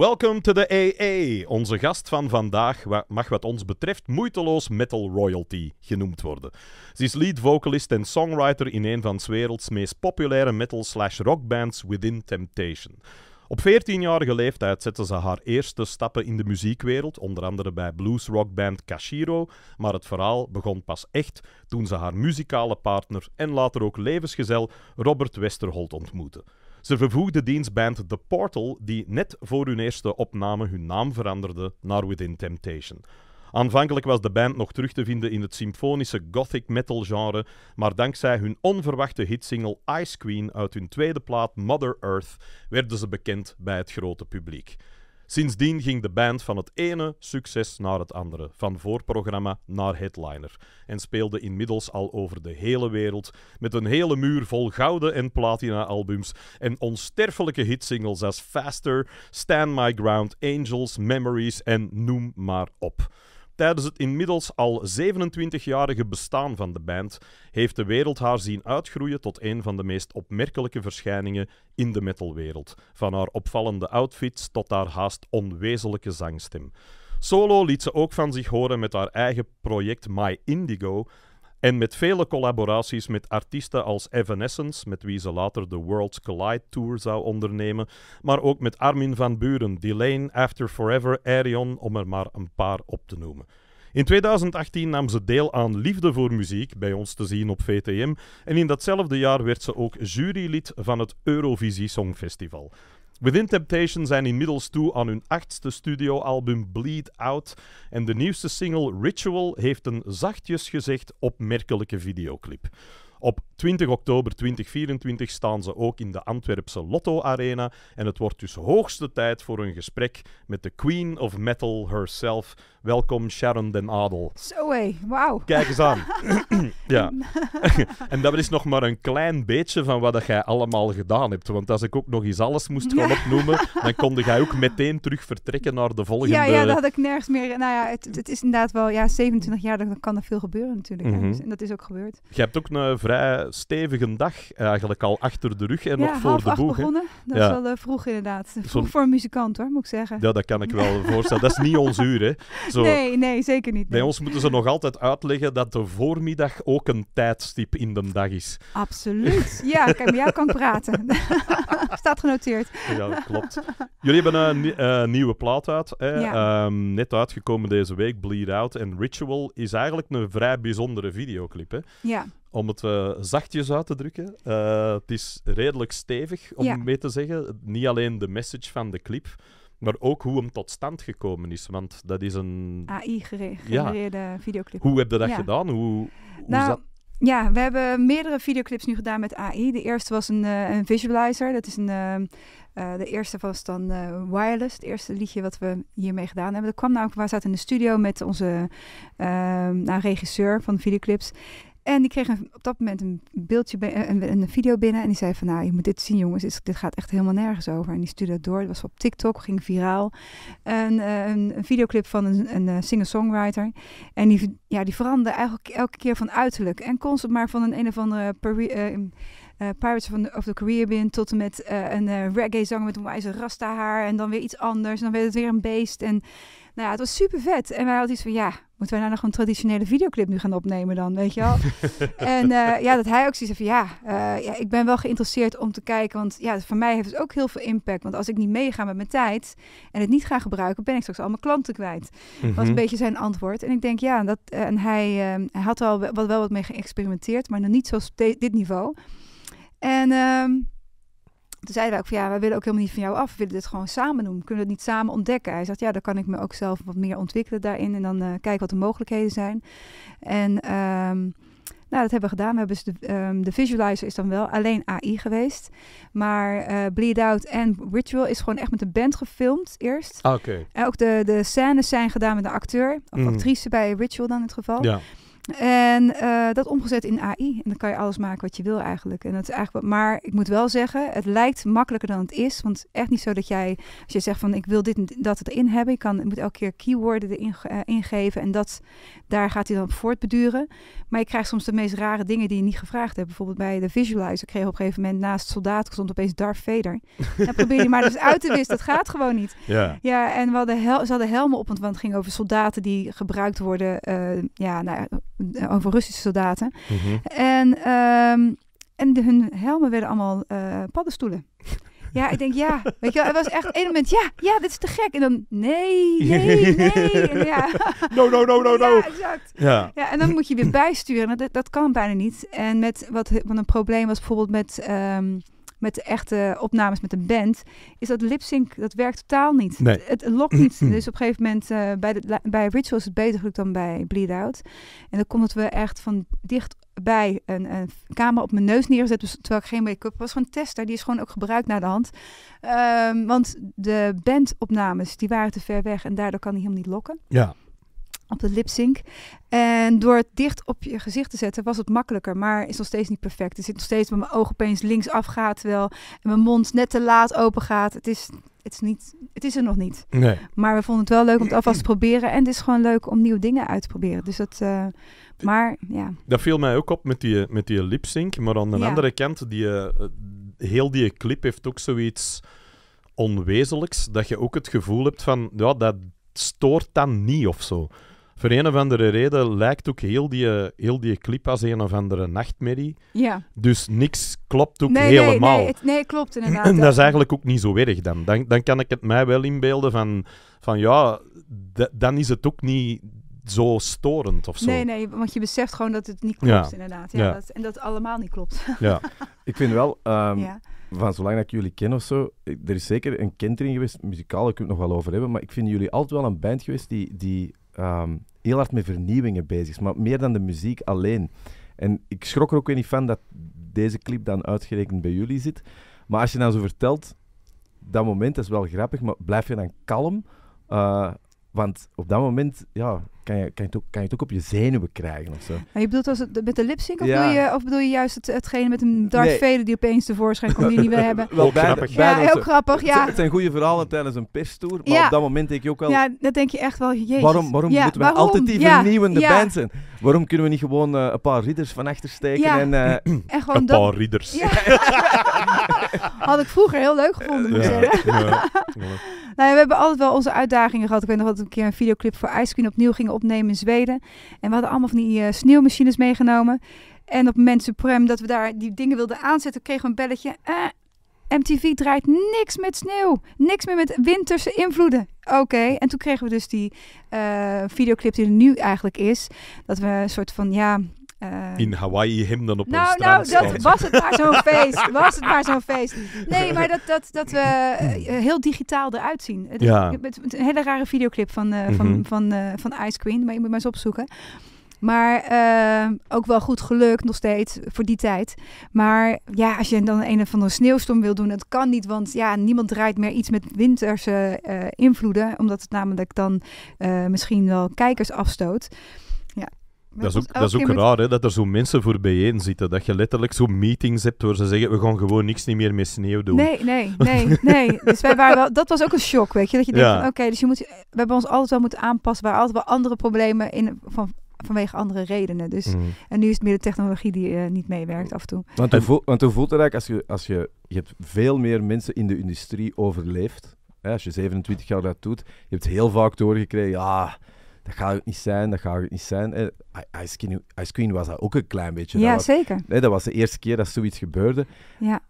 Welkom to the AA. Onze gast van vandaag mag wat ons betreft moeiteloos metal royalty genoemd worden. Ze is lead vocalist en songwriter in een van 's werelds meest populaire metal slash rockbands Within Temptation. Op 14-jarige leeftijd zette ze haar eerste stappen in de muziekwereld, onder andere bij bluesrockband Kashiro, maar het verhaal begon pas echt toen ze haar muzikale partner en later ook levensgezel Robert Westerholt ontmoette. Ze vervoegde dienstband The Portal, die net voor hun eerste opname hun naam veranderde naar Within Temptation. Aanvankelijk was de band nog terug te vinden in het symfonische gothic metal genre, maar dankzij hun onverwachte hitsingle Ice Queen uit hun tweede plaat Mother Earth werden ze bekend bij het grote publiek. Sindsdien ging de band van het ene succes naar het andere, van voorprogramma naar headliner, en speelde inmiddels al over de hele wereld met een hele muur vol gouden en platina-albums en onsterfelijke hitsingles als Faster, Stand My Ground, Angels, Memories en noem maar op. Tijdens het inmiddels al 27-jarige bestaan van de band heeft de wereld haar zien uitgroeien tot een van de meest opmerkelijke verschijningen in de metalwereld. Van haar opvallende outfits tot haar haast onwezenlijke zangstem. Solo liet ze ook van zich horen met haar eigen project My Indigo, en met vele collaboraties met artiesten als Evanescence, met wie ze later de Worlds Collide Tour zou ondernemen, maar ook met Armin van Buren, Delane, After Forever, Arion, om er maar een paar op te noemen. In 2018 nam ze deel aan Liefde voor Muziek, bij ons te zien op VTM. En in datzelfde jaar werd ze ook jurylid van het Eurovisie Songfestival. Within Temptation zijn inmiddels toe aan hun achtste studioalbum Bleed Out en de nieuwste single Ritual heeft een zachtjes gezegd opmerkelijke videoclip. Op 20 oktober 2024 staan ze ook in de Antwerpse Lotto Arena en het wordt dus hoogste tijd voor een gesprek met de Queen of Metal herself. Welkom Sharon den Adel. Zo hé, wauw. Kijk eens aan. ja. en dat is nog maar een klein beetje van wat jij allemaal gedaan hebt. Want als ik ook nog eens alles moest gaan opnoemen, dan konde jij ook meteen terug vertrekken naar de volgende... Ja, ja dat had ik nergens meer... Nou ja, het, het is inderdaad wel... Ja, 27 jaar, dan kan er veel gebeuren natuurlijk. Mhm. Dus, en dat is ook gebeurd. Je hebt ook een stevige dag eigenlijk al achter de rug en nog voor de boeg. begonnen. Dat ja. is wel eh, vroeg inderdaad. Vroeg voor een muzikant hoor, moet ik zeggen. Ja, dat kan ik wel voorstellen. Dat is niet ons uur hè. Zo. Nee, nee, zeker niet. Bij ons moeten ze nog altijd uitleggen dat de voormiddag ook een tijdstip in de dag is. Absoluut. Ja, kijk, met jou kan praten. Staat genoteerd. Ja, klopt. Jullie hebben een eh, nieuwe plaat uit. Hè. Ehm, net uitgekomen deze week, Bleed Out. En Ritual is eigenlijk een vrij bijzondere videoclip. Hè? Ja om het eh, zachtjes uit te drukken. Eh, het is redelijk stevig, om mee te zeggen. Niet alleen de message van de clip, maar ook hoe hem tot stand gekomen is. Want dat is een... AI-gegenereerde ja. videoclip. Hoe heb je dat gedaan? Hoe, hoe nou, dat... Ja, we hebben meerdere videoclips nu gedaan met AI. De eerste was een, eh, een visualizer. Dat is een, de eerste was dan Wireless, het eerste liedje wat we hiermee gedaan hebben. Dat kwam nou, we zaten in de studio met onze uh, nou, regisseur van de videoclips. En die kreeg op dat moment een beeldje, eh, een, een video binnen. En die zei van, nou, je moet dit zien jongens, dit, gaat echt helemaal nergens over. En die stuurde het door, dat was op TikTok, ging viraal. een, eh, een, videoclip van een, een eh, singer-songwriter. En die, ja, die veranderde eigenlijk elke keer van uiterlijk. En constant maar van een een of andere... Pirates of the, of the Caribbean tot en met een uh, reggae zanger met een wijze rasta haar en dan weer iets anders. En dan werd het weer een beest. En nou ja, het was super vet. En wij hadden iets van, ja, moeten wij nou nog een traditionele videoclip nu gaan opnemen dan, weet je wel? en eh, ja, dat hij ook zoiets van, ja, eh, ja, ik ben wel geïnteresseerd om te kijken. Want ja, voor mij heeft het ook heel veel impact. Want als ik niet meega met mijn tijd en het niet ga gebruiken, ben ik straks al mijn klanten kwijt. was een mhm. beetje zijn antwoord. En ik denk, ja, dat, eh, en hij, ehm, hij had al wel, wel wat mee geëxperimenteerd, maar nog niet zoals dit niveau. En... Ehm, toen zeiden wij ook van ja, wij willen ook helemaal niet van jou af. We willen dit gewoon samen doen. Kunnen we het niet samen ontdekken? Hij zegt ja, dan kan ik me ook zelf wat meer ontwikkelen daarin. En dan uh, kijken wat de mogelijkheden zijn. En ehm, nou, dat hebben we gedaan. We hebben de, ehm, de visualizer is dan wel alleen AI geweest. Maar eh, Bleed Out en Ritual is gewoon echt met een band gefilmd eerst. Ah, oké. En ook de, de scènes zijn gedaan met de acteur. Of mhm. actrice bij Ritual dan in het geval. Ja. En eh, dat omgezet in AI. En dan kan je alles maken wat je wil eigenlijk. En dat is eigenlijk maar ik moet wel zeggen, het lijkt makkelijker dan het is. Want echt niet zo dat jij, als je zegt van ik wil dit en dat erin hebben. Je, kan, moet elke keer keywords erin eh, ingeven. En dat, daar gaat hij dan op voortbeduren. Maar je krijgt soms de meest rare dingen die je niet gevraagd hebt. Bijvoorbeeld bij de visualizer kreeg op een gegeven moment naast soldaat stond opeens Darth Vader. dan probeer je maar dus uit te wisten. Dat gaat gewoon niet. Ja, ja en we hadden hel, ze hadden helmen op. Want het ging over soldaten die gebruikt worden. Eh, ja, nou eh, over Russische soldaten. Mhm. En, ehm, en hun helmen werden allemaal eh, paddenstoelen. Ja, ik denk ja. Weet je wel, het was echt een moment, ja, ja, dit is te gek. En dan, nee, nee, nee. ja. No, no, no, no, no. Ja, Ja. en dan moet je weer bijsturen. Dat, dat kan bijna niet. En met wat, wat een probleem was bijvoorbeeld met... Ehm, met de echte opnames met een band, is dat sync, dat werkt totaal niet. Het, lokt niet. Mm. dus op een gegeven moment, eh, bij, bij Rituals is het beter gelukt dan bij Bleed Out. En dan komt het we echt van dichtbij. een, een camera op mijn neus neerzetten, dus terwijl ik geen make-up was. Gewoon tester, die is gewoon ook gebruikt naar de hand. Ehm, want de bandopnames, die waren te ver weg en daardoor kan hij hem niet lokken. Ja op de sync. En door het dicht op je gezicht te zetten was het makkelijker, maar is nog steeds niet perfect. Er zit nog steeds waar mijn oog opeens links afgaat wel en mijn mond net te laat open gaat. Het is, het is, niet, het is er nog niet. Maar we vonden het wel leuk om het alvast te proberen en het is gewoon leuk om nieuwe dingen uit te proberen. Dus dat, eh, maar ja. Dat viel mij ook op met die, met die lipsync, maar aan de andere kant, die, eh, heel die clip heeft ook zoiets onwezenlijks, dat je ook het gevoel hebt van, ja, dat stoort dan niet of zo voor een of andere reden lijkt ook heel die, eh, heel die clip als een of andere nachtmerrie. Ja. Dus niks klopt ook helemaal. Nee, nee, het, nee, klopt inderdaad. En dat is eigenlijk ook niet zo erg dan. dan. Dan kan ik het mij wel inbeelden van, van ja, dan is het ook niet zo storend of zo. Nee, nee, want je beseft gewoon dat het niet klopt inderdaad. Ja, Dat, en dat het allemaal niet klopt. Ja. ik vind wel... Ehm, van zolang dat ik jullie ken of zo, er is zeker een kentering geweest, muzikaal, daar kunnen het nog wel over hebben, maar ik vind jullie altijd wel een band geweest die, die Ehm, heel hard met vernieuwingen bezig is, maar meer dan de muziek alleen. En ik schrok er ook weer niet van dat deze clip dan uitgerekend bij jullie zit. Maar als je dan nou zo vertelt, dat moment is wel grappig, maar blijf je dan kalm? Eh, want op dat moment ja, kan, je, kan, je het ook, kan je ook op je zenuwen krijgen of Maar je bedoelt als met de lipsync of, bedoel je, of bedoel je juist het, hetgene met een Darth nee. die opeens tevoorschijn komt die niet meer hebben? Wel, grappig. ja, het, grappig, ja. Het zijn goede verhalen tijdens een pistour. maar op dat moment denk je ook wel... Ja, dat denk je echt wel, jezus. Waarom, waarom moeten we waarom? altijd die vernieuwende band zijn? Waarom kunnen we niet gewoon uh, een paar ridders van achter steken? en, uh, gewoon een paar ridders. Had ik vroeger heel leuk gevonden, moet zeggen. Nou we hebben altijd wel onze uitdagingen gehad. Ik weet nog dat we een keer een videoclip voor Ice Queen opnieuw gingen opnemen in Zweden. En we hadden allemaal van die eh, sneeuwmachines meegenomen. En op Moment Supreme, dat we daar die dingen wilden aanzetten, kregen we een belletje. Eh, MTV draait niks met sneeuw. Niks meer met winterse invloeden. Oké, en toen kregen we dus die eh, videoclip die er nu eigenlijk is. Dat we een soort van, ja, eh, in Hawaii hem dan op nou, een nou, straat Nou, dat, was het maar zo'n feest. Was het maar zo'n feest. Nee, maar dat, dat, dat we hmm. eh, heel digitaal eruit zien. Ja. Met, een hele rare videoclip van, eh, van, mhm. van, van Ice Queen. Maar je moet maar eens opzoeken. Maar ook wel goed gelukt nog steeds voor die tijd. Maar ja, als je dan een of andere sneeuwstorm wil doen, dat kan niet. Want ja, niemand draait meer iets met winterse invloeden. Omdat het namelijk dan misschien wel kijkers afstoot. Dat is ook, dat raar, hè, dat er zo mensen voor bijeen zitten. Dat je letterlijk zo meetings hebt waar ze zeggen, we gaan gewoon niks niet meer met sneeuw doen. Nee, nee, nee, nee. Dus wij waren wel, dat was ook een shock, weet je. Dat je denkt, oké, dus je moet, we hebben ons altijd wel moeten aanpassen. We altijd wel andere problemen in, van, vanwege andere redenen. Dus, mhm. En nu is het meer de technologie die eh, niet meewerkt af en toe. Want hoe, voelt, want voelt het eigenlijk als je, als je... Je hebt veel meer mensen in de industrie overleefd. Hè, als je 27 jaar dat doet. Je hebt heel vaak doorgekregen, ja dat gaat het niet zijn, dat gaat het niet zijn. Eh, Ice Queen, Ice Queen was dat ook een klein beetje. Ja, dat was, zeker. dat was de eerste keer dat zoiets gebeurde. Ja.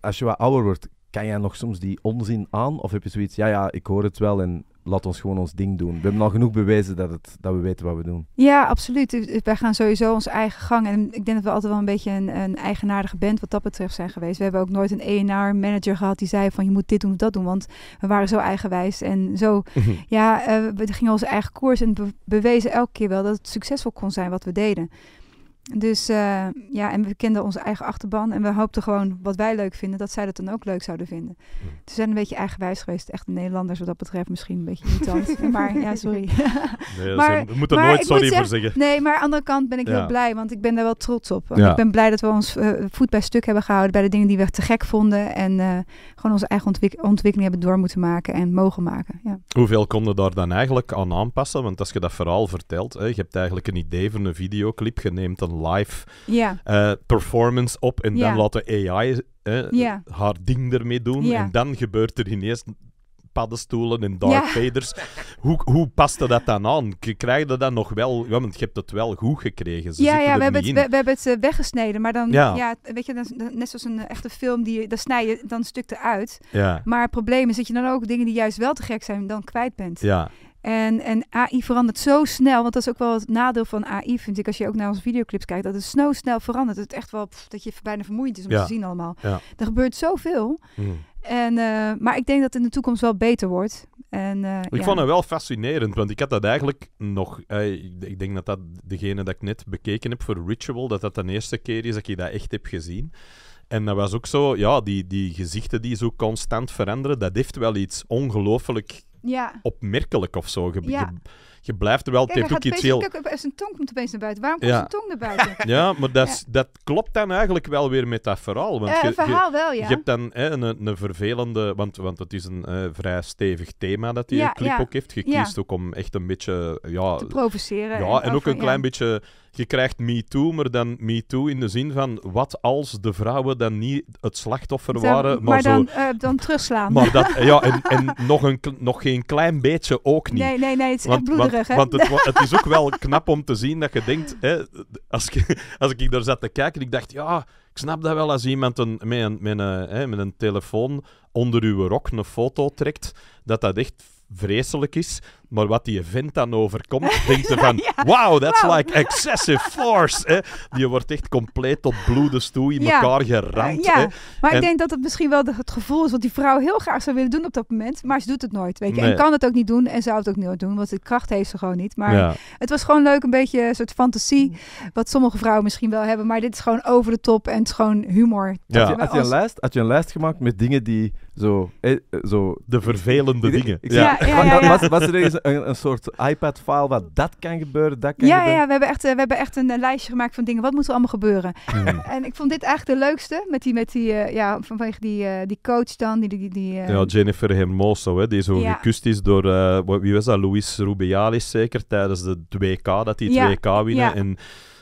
Als je wat ouder wordt, kan jij nog soms die onzin aan? Of heb je zoiets, ja, ja, ik hoor het wel en laat ons gewoon ons ding doen. We hebben al genoeg bewezen dat, het, dat we weten wat we doen. Ja, absoluut. Wij gaan sowieso onze eigen gang. En ik denk dat we altijd wel een beetje een, een eigenaardige band wat dat betreft zijn geweest. We hebben ook nooit een ENR-manager gehad die zei van je moet dit doen of dat doen. Want we waren zo eigenwijs en zo. ja, eh, we gingen onze eigen koers en be bewezen elke keer wel dat het succesvol kon zijn wat we deden. Dus eh, ja, en we kenden onze eigen achterban. En we hoopten gewoon wat wij leuk vinden, dat zij dat dan ook leuk zouden vinden. Ze zijn een beetje eigenwijs geweest. Echt Nederlanders wat dat betreft misschien een beetje irritant. maar ja, sorry. maar, we moeten nooit sorry voor zeggen. Nee, maar aan de andere kant ben ik heel blij, want ik ben daar wel trots op. Ik ben blij dat we ons eh, voet bij stuk hebben gehouden bij de dingen die we te gek vonden. En eh, gewoon onze eigen ontwikkeling hebben door moeten maken en mogen maken. Ja. Hoeveel konden daar dan eigenlijk aan aanpassen? Want als je dat verhaal vertelt, hè, je hebt eigenlijk een idee van een videoclip, geneemd. Life live eh, performance op en dan laat de AI eh, haar ding ermee doen. En dan gebeurt er ineens paddenstoelen en dark Vaders. Hoe, hoe paste dat dan aan? Krijg je dat nog wel? want je hebt het wel goed gekregen. Ze ja, ja we, hebben het, we, eh, hebben het weggesneden. Maar dan, ja. weet je, dan, net zoals een echte film, die, dan snij je dan een stuk eruit. Maar het probleem is dat je dan ook dingen die juist wel te gek zijn, dan kwijt bent. Ja. En, en AI verandert zo snel, want dat is ook wel het nadeel van AI, vind ik. Als je ook naar onze videoclips kijkt, dat het zo snel verandert. Het echt wel dat je bijna vermoeid is om te zien allemaal. Ja. Er gebeurt zoveel. Hmm. En, eh, maar ik denk dat het in de toekomst wel beter wordt. En, eh, ik ja. vond het wel fascinerend, want ik had dat eigenlijk nog... Eh, ik denk dat dat degene dat ik net bekeken heb voor Ritual, dat dat de eerste keer is dat ik dat echt heb gezien. En dat was ook zo, ja, die, die gezichten die zo constant veranderen, dat heeft wel iets ongelooflijk ja. opmerkelijk of zo. Je, je, blijft er wel Kijk, heeft ook iets heel... zijn tong komt opeens naar buiten. Waarom komt zijn tong naar buiten? Ja, maar dat, dat klopt dan eigenlijk wel weer met dat verhaal. Want eh, je, verhaal wel, ja. Je hebt dan hè, een, een vervelende... Want, want het is een eh, vrij stevig thema dat die clip ook heeft. Je kiest ook om echt een beetje... Ja, Te provoceren. Ja, en, ook een klein beetje je krijgt Me Too, maar dan Me Too in de zin van wat als de vrouwen dan niet het slachtoffer waren, maar, maar dan, zo, eh, dan terugslaan. Maar dat, ja, en, en nog, een, nog geen klein beetje ook niet. Nee, nee, nee, het is want, bloederig. Want, want het, het, is ook wel knap om te zien dat je denkt, hè, als, ik, als ik daar zat te kijken, ik dacht, ja, ik snap dat wel als iemand een, met, een, hè, met een telefoon onder uw rok een foto trekt, dat dat echt vreselijk is. Maar wat die vent dan overkomt, denkt ze van... Wow, that's like excessive force. Hè. Die wordt echt compleet tot bloedens toe in ja. elkaar geramd. Ja. Maar ik denk dat het misschien wel het gevoel is wat die vrouw heel graag zou willen doen op dat moment. Maar ze doet het nooit, weet je. En kan het ook niet doen en zou het ook nooit doen. Want de kracht heeft ze gewoon niet. Maar het was gewoon leuk, een beetje een soort fantasie. Wat sommige vrouwen misschien wel hebben. Maar dit is gewoon over de top en het is gewoon humor. Ja. Had, je, een lijst, had je een lijst gemaakt met dingen die zo... Eh, eh, zo... De vervelende dingen. ja. Ja, ja, Was, een, soort iPad-file wat dat kan gebeuren, dat kan ja, gebeuren. Ja, we hebben echt, eh, we hebben echt een, lijstje gemaakt van dingen. Wat moet er allemaal gebeuren? Hmm. En ik vond dit echt de leukste. Met die, met die uh, ja, vanwege die, eh, die coach dan. Die, die, die Ja, Jennifer Hermoso, hè, die zo ja. gekust is door, wie was dat? Luis Rubialis zeker, tijdens de 2K, dat die 2K winnen. En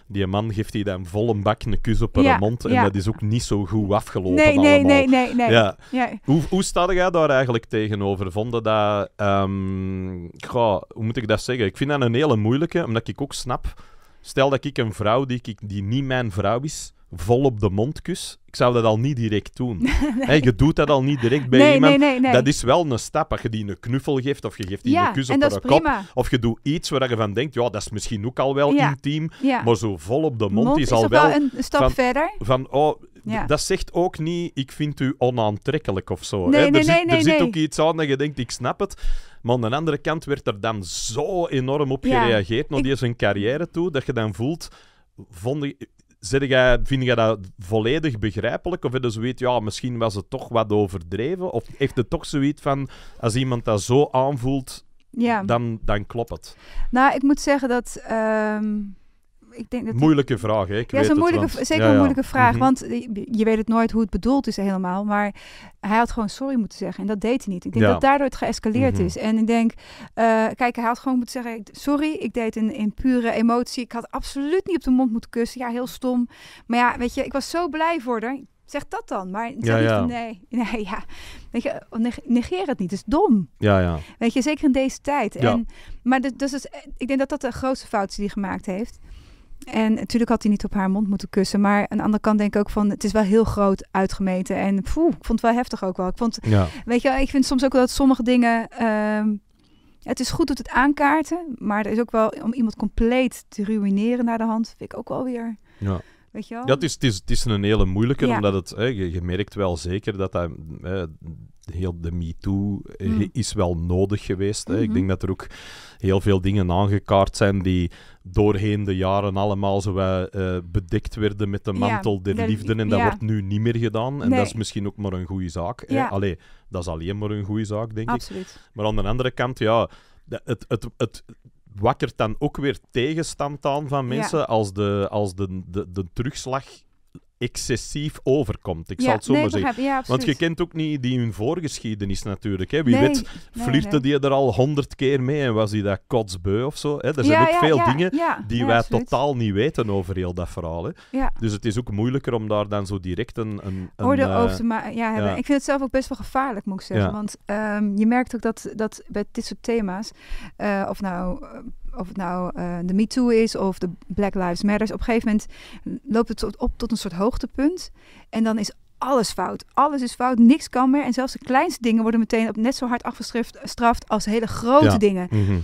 die man geeft hij dan volle bak een kus op haar mond. En dat is ook niet zo goed afgelopen nee, nee, Nee, nee, nee. Ja. Hoe, hoe sta jij daar eigenlijk tegenover? Vonden dat... Ehm, goh, hoe moet ik dat zeggen? Ik vind dat een hele moeilijke, omdat ik ook snap... Stel dat ik een vrouw die, die niet mijn vrouw is vol op de mondkus. Ik zou dat al niet direct doen. je doet dat al niet direct bij nee, iemand. Nee, dat is wel een stap. Als je die een knuffel geeft, of je geeft die een kus op haar kop. Of je doet iets waar je van denkt, ja, dat is misschien ook al wel intiem. Maar zo vol op de mond, is, al wel... een stap van, verder. Van, oh, Dat zegt ook niet, ik vind u onaantrekkelijk of zo. Nee, hè? Nee, er zit, nee, er zit ook iets aan dat je denkt, ik snap het. Maar aan de andere kant werd er dan zo enorm op gereageerd naar ik... die carrière toe, dat je dan voelt, vond ik, jij, vind jij dat volledig begrijpelijk? Of heb je zoiets, ja, misschien was het toch wat overdreven? Of heeft het toch zoiets van, als iemand dat zo aanvoelt, ja. dan, dan klopt het? Nou, ik moet zeggen dat... Ehm, ik denk dat... Moeilijke vraag, hè? Ik ja, weet moeilijke, het, zeker een moeilijke vraag. Mhm. Want eh, je weet het nooit hoe het bedoeld is helemaal. Maar hij had gewoon sorry moeten zeggen. En dat deed hij niet. Ik denk dat daardoor het geëscaleerd mhm. is. En ik denk, eh, kijk, hij had gewoon moeten zeggen... Sorry, ik deed in, in pure emotie. Ik had absoluut niet op de mond moeten kussen. Ja, heel stom. Maar ja, weet je, ik was zo blij voor haar. Zeg dat dan. Maar ja, nee, nee, ja. Weet je, oh, negeer het niet. Het is dom. Ja, ja. Weet je, zeker in deze tijd. Ja. En, maar dus, dus, ik denk dat dat de grootste fout is die hij gemaakt heeft. En natuurlijk had hij niet op haar mond moeten kussen. Maar aan de andere kant denk ik ook van... het is wel heel groot uitgemeten. En poeh, ik vond het wel heftig ook wel. Ik vond, Weet je, ik vind soms ook wel dat sommige dingen... Ehm, het is goed dat het aankaarten. Maar er is ook wel... om iemand compleet te ruïneren naar de hand... vind ik ook wel weer... Ja. Weet je wel? Ja, het is, het is, het is een hele moeilijke, omdat het, hè, je, merkt wel zeker dat hij, hè, heel de MeToo eh, mm. is wel nodig geweest. Hè. Ik mm-hmm. denk dat er ook heel veel dingen aangekaart zijn die doorheen de jaren allemaal zo wij, eh, bedekt werden met de mantel der liefde. En dat wordt nu niet meer gedaan. En dat is misschien ook maar een goede zaak. Ja. Allee, dat is alleen maar een goede zaak, denk ik. Maar aan de andere kant, ja, het, het, het, wakkert dan ook weer tegenstand aan van mensen als de, als de, de, de terugslag excessief overkomt. Ik zal het zo maar zeggen. Want je kent ook niet die hun voorgeschiedenis natuurlijk. Hè. Wie weet, flirte die er al honderd keer mee en was hij dat kotsbeu of zo. Hè. Er zijn ook veel dingen die wij totaal niet weten over heel dat verhaal. Hè. Dus het is ook moeilijker om daar dan zo direct een... een, een Oordeel eh, over te maken. Ja, Ik vind het zelf ook best wel gevaarlijk, moet ik zeggen. Want ehm, je merkt ook dat, dat bij dit soort thema's, eh, of nou of het nou uh, de MeToo is of de Black Lives Matters. Op een gegeven moment loopt het op tot een soort hoogtepunt. En dan is alles fout. Alles is fout. Niks kan meer. En zelfs de kleinste dingen worden meteen net zo hard afgestraft als hele grote ja. dingen. Mhm.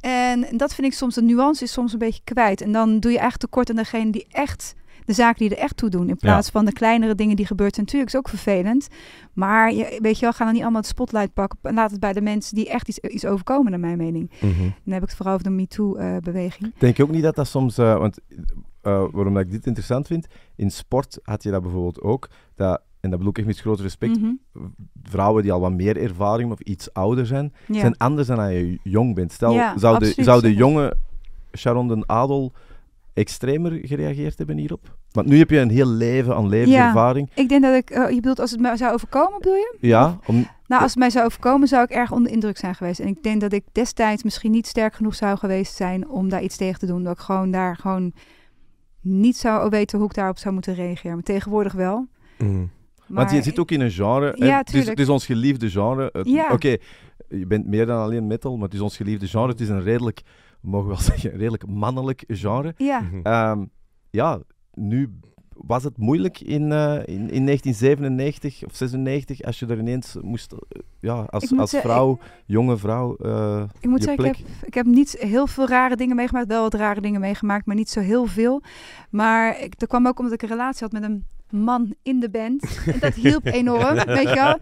En dat vind ik soms, de nuance is soms een beetje kwijt. En dan doe je echt tekort aan degene die echt de zaken die er echt toe doen. In plaats van de kleinere dingen die gebeurt. Natuurlijk is ook vervelend. Maar je, weet je wel, gaan we niet allemaal het spotlight pakken. En laat het bij de mensen die echt iets, iets overkomen, naar mijn mening. Mhm. Dan heb ik het vooral over de MeToo-beweging. Eh, Denk je ook niet dat dat soms... Eh, want eh, waarom dat ik dit interessant vind... In sport had je dat bijvoorbeeld ook. Dat en dat bedoel ik echt met groot respect, mhm. vrouwen die al wat meer ervaring of iets ouder zijn, zijn anders dan als je jong bent. Stel, zouden zou, de, zou de jonge Sharon den Adel extremer gereageerd hebben hierop? Want nu heb je een heel leven aan levenservaring. Ja, ik denk dat ik, eh, je bedoelt als het mij zou overkomen, bedoel je? Ja. Om... Nou, als het mij zou overkomen, zou ik erg onder indruk zijn geweest. En ik denk dat ik destijds misschien niet sterk genoeg zou geweest zijn om daar iets tegen te doen. Dat ik gewoon daar gewoon niet zou weten hoe ik daarop zou moeten reageren. Maar tegenwoordig wel. Mm. Maar Want je zit ook in een genre. Ja, Het, is, ons geliefde genre. Ja. Oké, je bent meer dan alleen metal, maar het is ons geliefde genre. Het is een redelijk mogen we wel zeggen, redelijk mannelijk genre. Ja. Mhm. Ehm, ja, nu was het moeilijk in, eh, in, in 1997 of 96 als je er ineens moest, eh, ja, als, als vrouw, jonge vrouw, uh, Ik moet zeggen, ik heb, ik heb niet heel veel rare dingen meegemaakt, wel wat rare dingen meegemaakt, maar niet zo heel veel. Maar er dat kwam ook omdat ik een relatie had met een man in de band. En dat hielp enorm, weet je wel.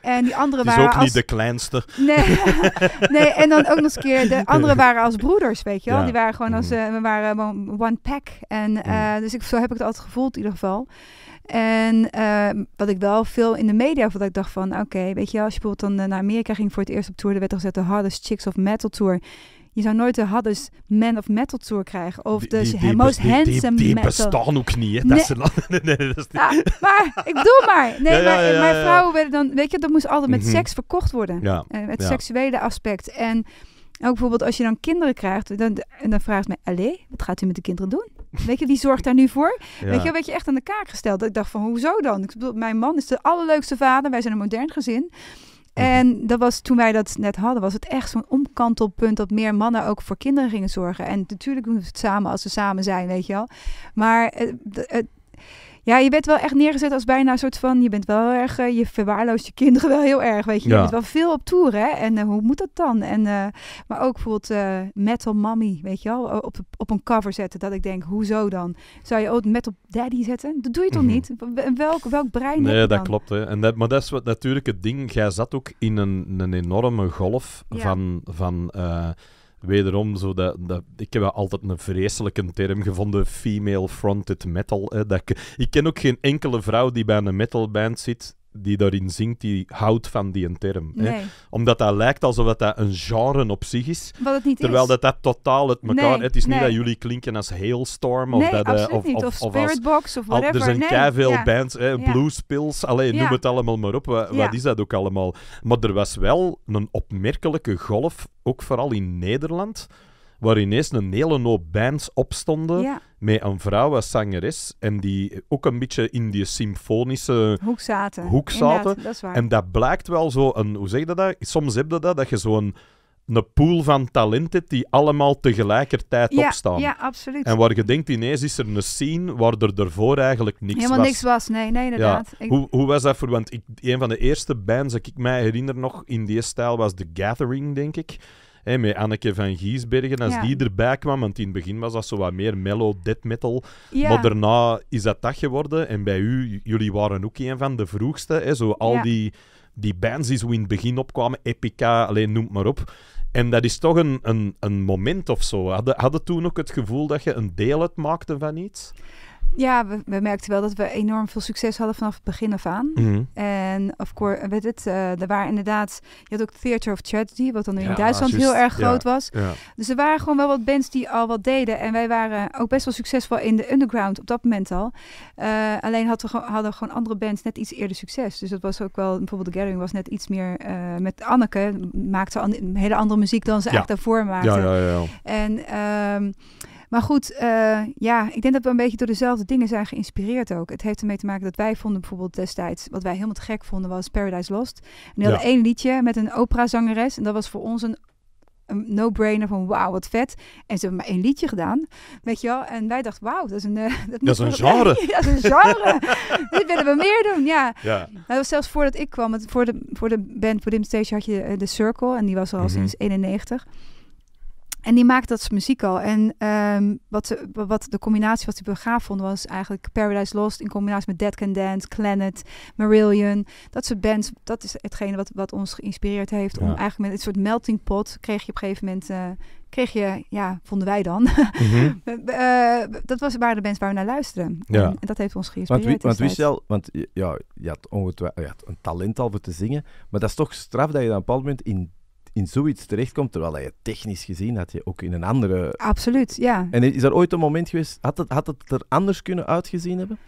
En die anderen waren als... niet de kleinste. Nee. nee, en dan ook nog eens keer, de anderen waren als broeders, weet je wel. Die waren gewoon als, uh, we waren one pack. En, eh, mhm. Dus ik, zo heb ik het altijd gevoeld in ieder geval. En ehm, wat ik wel veel in de media vond, ik dacht van... Oké, weet je wel, als je bijvoorbeeld dan eh, naar Amerika ging voor het eerst op tour... Er werd er gezegd de Hardest Chicks of Metal Tour je zou nooit de Hades Man of Metal Tour krijgen. Of de Most die, Handsome die, bestaan ook niet. Dat maar ik doe maar. Nee, maar, ja, maar, vrouwen werden dan... Weet je, dat moest altijd met mhm. seks verkocht worden. Ja. het eh, seksuele aspect. En ook bijvoorbeeld als je dan kinderen krijgt. Dan, en dan vraagt mij... Allee, wat gaat u met de kinderen doen? Weet je, wie zorgt daar nu voor? Weet je, werd je echt aan de kaak gesteld. ik dacht van, hoezo dan? Ik bedoel, mijn man is de allerleukste vader. Wij zijn een modern gezin. Mhm. En dat was, toen wij dat net hadden, was het echt zo'n omkantelpunt dat meer mannen ook voor kinderen gingen zorgen. En natuurlijk doen ze het samen als ze samen zijn, weet je wel. Maar het, eh, ja, je bent wel echt neergezet als bijna een soort van... Je bent wel erg... Eh, je verwaarloost je kinderen wel heel erg, weet je. Ja. Je bent wel veel op tour, hè. En eh, hoe moet dat dan? En, eh, maar ook bijvoorbeeld Metal Mommy, weet je wel. Op, op een cover zetten. Dat ik denk, hoezo dan? Zou je ook Metal Daddy zetten? Dat doe je toch mhm. niet? Welk, welk brein Nee, dat klopt. Hè. En dat, maar dat is wat, natuurlijk het ding. Jij zat ook in een, een enorme golf van... van wederom, zo dat, dat, ik heb altijd een vreselijke term gevonden, female fronted metal. Hè, dat ik, ik ken ook geen enkele vrouw die bij een metal band zit die daarin zingt, die houdt van die term. Hè? Omdat dat lijkt alsof dat een genre op zich is. terwijl dat dat totaal het elkaar... het is niet dat jullie klinken als Hailstorm of, dat, eh, of, of, of, Spiritbox of whatever. er zijn keiveel veel bands, hè, ja. Bluespills, alleen noem het allemaal maar op. wat is dat ook allemaal? Maar er was wel een opmerkelijke golf, ook vooral in Nederland waar ineens een hele hoop bands opstonden met een vrouw als zangeres en die ook een beetje in die symfonische hoek zaten. Hoek zaten. en dat blijkt wel zo een, hoe zeg je dat? Soms heb je dat, dat je zo'n een pool van talenten die allemaal tegelijkertijd opstaan. Ja, absoluut. En waar je denkt, ineens is er een scene waar er daarvoor eigenlijk niks Helemaal was. Helemaal niks was, nee, nee inderdaad. Hoe, hoe was dat voor... Want ik, een van de eerste bands dat ik mij herinner nog in die stijl was The Gathering, denk ik. Hè, met Anneke van Giesbergen, als die erbij kwam. Want in het begin was dat zo wat meer mellow, death metal. Maar daarna is dat dat geworden. En bij u, jullie waren ook een van de vroegste. Hè, zo al die, die bands die zo in het begin opkwamen. Epica, alleen noem maar op. En dat is toch een, een, een moment of zo. Hadden toen ook het gevoel dat je een deel uitmaakte van iets? Ja, we, merkten wel dat we enorm veel succes hadden vanaf het begin af aan. Mhm. En of course, eh, weet het, eh, er waren inderdaad, je had ook Theater of Tragedy, wat dan in Duitsland heel erg groot was. Dus er waren gewoon wel wat bands die al wat deden. En wij waren ook best wel succesvol in de underground op dat moment al. Eh, alleen hadden, we, hadden gewoon andere bands net iets eerder succes. Dus dat was ook wel, bijvoorbeeld The Gathering was net iets meer met Anneke, maakte een hele andere muziek dan ze eigenlijk daarvoor ja. En um, maar goed, eh, ja, ik denk dat we een beetje door dezelfde dingen zijn geïnspireerd ook. Het heeft ermee te maken dat wij vonden bijvoorbeeld destijds, wat wij helemaal te gek vonden, was Paradise Lost. En die hadden één liedje met een opera-zangeres. En dat was voor ons een een no-brainer van wauw, wat vet. En ze hebben maar één liedje gedaan, weet je wel. En wij dachten, wauw, dat is een... Uh, dat, is een genre. dat is een Dit willen we meer doen, ja. ja. Dat was zelfs voordat ik kwam. voor, de, voor de band, voor Dim Stage had je de eh, The Circle. En die was al mhm. sinds 91. En die maakte dat muziek al. En um, wat, wat, de combinatie wat die gaaf vond was eigenlijk Paradise Lost in combinatie met Dead Can Dance, Clanet, Marillion. Dat soort bands, dat is hetgene wat, wat ons geïnspireerd heeft. Om eigenlijk met een soort melting pot kreeg je op een gegeven moment... Eh, kreeg je, ja, vonden wij dan. Mhm. Eh, dat was, waren de bands waar we naar luisterden. Ja. En, dat heeft ons geïnspireerd. Want, wie, want, want ja, je had ongetwijfeld een talent al voor te zingen. Maar dat is toch straf dat je dan op een bepaald moment in in zoiets terechtkomt, terwijl je technisch gezien had je ook in een andere... Absoluut, ja. En is er ooit een moment geweest, had het, had het er anders kunnen uitgezien hebben?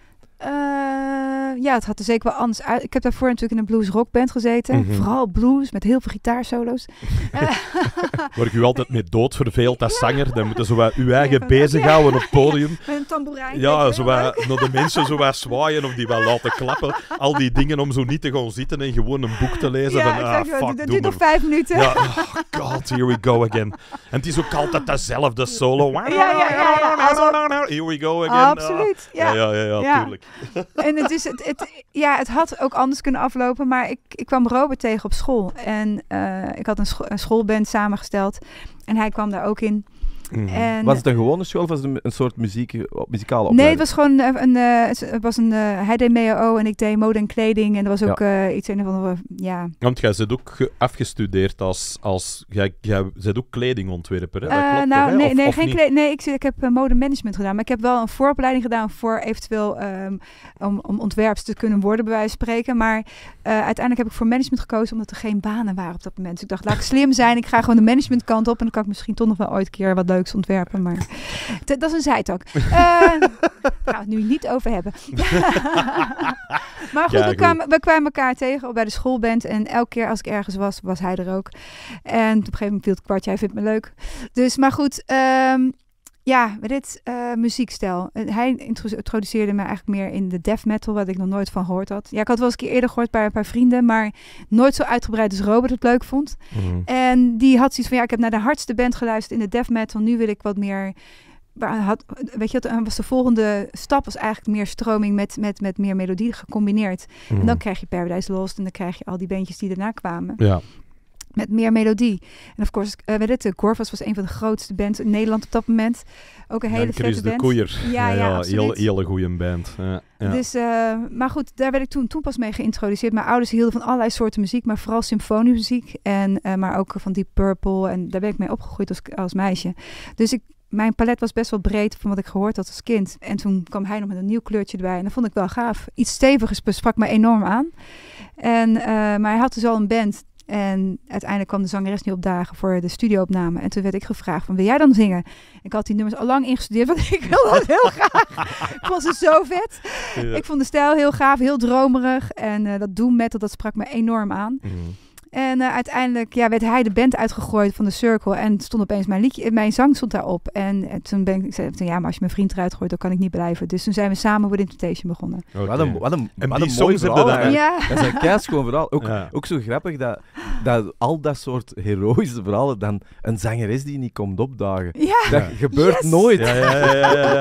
Uh eh, ja, het had er zeker wel anders uit. Ik heb daarvoor natuurlijk in een blues rock band gezeten. Mhm. Vooral blues met heel veel gitaarsolo's. Word ik u altijd mee dood verveeld als zanger? Dan moeten ze wel uw eigen ja, bezighouden op het podium. Met een tamboerijn. Ja, zowel de mensen zo zwaaien of die wel laten klappen. Al die dingen om zo niet te gaan zitten en gewoon een boek te lezen. Ja, van, ah, dat duurt nog vijf minuten. Ja, oh god, here we go again. En het is ook altijd dezelfde solo. Ja, ja, ja. Here we go again. Ah. Absoluut. Ja, ja, ja, tuurlijk. En het is, het, ja, het had ook anders kunnen aflopen. Maar ik, ik kwam Robert tegen op school. En eh, ik had een, een schoolband samengesteld. En hij kwam daar ook in. Mhm. was het een eh, gewone school of was het een, een soort muziek, eh, muzikale opleiding? Nee, het was gewoon eh, een, het was een, hij deed MEO en ik deed mode en kleding en er was ook iets een of andere, ja. Want jij zit ook afgestudeerd als, als jij, jij zit ook kledingontwerper, hè? Dat klopt nou, nee, of, nee, of geen kleding, nee ik, ik heb mode management gedaan, maar ik heb wel een vooropleiding gedaan voor eventueel ehm, om, om ontwerps te kunnen worden, bij wijze van spreken. Maar uiteindelijk heb ik voor management gekozen omdat er geen banen waren op dat moment. Dus ik dacht, laat ik slim zijn, ik ga gewoon de managementkant op en dan kan ik misschien toch nog wel ooit een keer wat leuks ontwerpen, maar dat is een zijtak. Uh, het nu niet over hebben. maar goed, we, kwamen, we kwamen elkaar tegen bij de schoolband en elke keer als ik ergens was, was hij er ook. En op een gegeven moment viel het kwartje, hij vindt me leuk. Dus, maar goed, ehm, ja, met dit uh, muziekstijl. Eh, hij introduceerde me eigenlijk meer in de death metal, wat ik nog nooit van gehoord had. Ja, ik had wel eens een keer eerder gehoord bij een paar vrienden, maar nooit zo uitgebreid als Robert het leuk vond. Mhm. En die had zoiets van, ja, ik heb naar de hardste band geluisterd in de death metal, nu wil ik wat meer... Had, weet je, wat, eh, was de volgende stap was eigenlijk meer stroming met, met, met meer melodie gecombineerd. En mhm. dan krijg je Paradise Lost en dan krijg je al die bandjes die daarna kwamen. Ja met meer melodie. En of course, uh, weet het, Corvus eh, was een van de grootste bands in Nederland op dat moment. Ook een hele en Chris de Koeier. Ja, ja, Heel Hele, goede band. Ja, Dus, eh, maar goed, daar werd ik toen, toen pas mee geïntroduceerd. Mijn ouders hielden van allerlei soorten muziek, maar vooral symfoniemuziek. En, maar ook van Deep Purple. En daar ben ik mee opgegroeid als, als meisje. Dus ik mijn palet was best wel breed van wat ik gehoord had als kind. En toen kwam hij nog met een nieuw kleurtje erbij. En dat vond ik wel gaaf. Iets stevigers sprak me enorm aan. En, maar hij had dus al een band en uiteindelijk kwam de zangeres niet op dagen voor de studioopname. En toen werd ik gevraagd van, wil jij dan zingen? Ik had die nummers al lang ingestudeerd, want ik wil dat heel graag. ik vond dus ze zo vet. Ik vond de stijl heel gaaf, heel dromerig. En eh, dat doen metal, dat sprak me enorm aan. Mhm. En uh, uiteindelijk ja, werd hij de band uitgegooid van de Circle. En stond opeens mijn liedje, mijn zang stond daarop. En, eh, toen ben ik, ik ja, maar als je mijn vriend eruit gooit, dan kan ik niet blijven. Dus toen zijn we samen met Temptation begonnen. Okay. Wat een, wat een, mooi verhaal. Dat, ja. dat zijn verhaal. Ook, ja. ook zo grappig dat, dat al dat soort heroïsche verhalen dan een zangeres die niet komt opdagen. Dat gebeurt yes. nooit.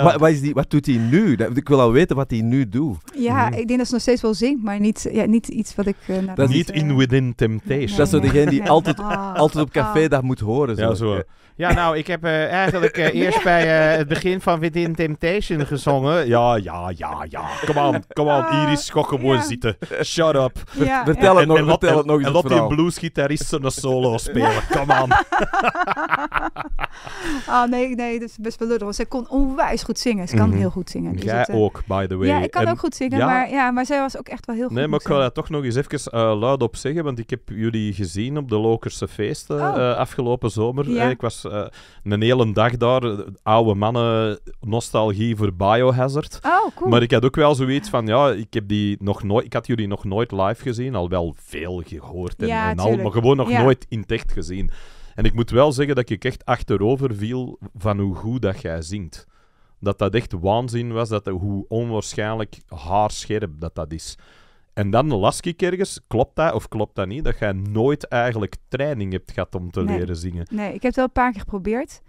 wat, wat, is die, wat doet hij nu? ik wil al weten wat hij nu doet. Ja, mhm. ik denk dat ze nog steeds wel zingt, maar niet, ja, niet iets wat ik... Uh, dat is niet in Within Temptation dat is zo degene die ah, altijd, altijd op café ah. dat moet horen. Zo. Ja, zo. Ja, nou, ik heb eh, eigenlijk eh, eerst bij eh, het begin van Within Temptation gezongen. Ja, ja, ja, ja. Come on, come on, ah, Iris, ga gewoon zitten. Shut up. Ja, vertel, het nog, en, vertel en, het nog, eens. En laat die bluesgitaristen een solo spelen. Come on. ah, nee, nee, dat is best wel lullig. Zij kon onwijs goed zingen. Ze kan mhm. heel goed zingen. Dus Jij ook, by the way. Ja, ik kan ook goed zingen, maar, ja, maar zij was ook echt wel heel goed. Nee, maar ik ga daar toch nog eens even luid op zeggen, want ik heb jullie gezien op de Lokerse feesten oh. afgelopen zomer. Ik was eh, een hele dag daar, oude mannen, nostalgie voor Biohazard. Oh, maar ik had ook wel zoiets van, ja, ik, heb die nog nooit, ik had jullie nog nooit live gezien, al wel veel gehoord en, al, maar gewoon nog nooit in echt gezien. En ik moet wel zeggen dat ik echt achterover viel van hoe goed dat jij zingt. Dat dat echt waanzin was, dat hoe onwaarschijnlijk haarscherp dat dat is. En dan las ik ergens, klopt dat of klopt dat niet, dat jij nooit eigenlijk training hebt gehad om te leren zingen? Nee, ik heb het wel een paar keer geprobeerd.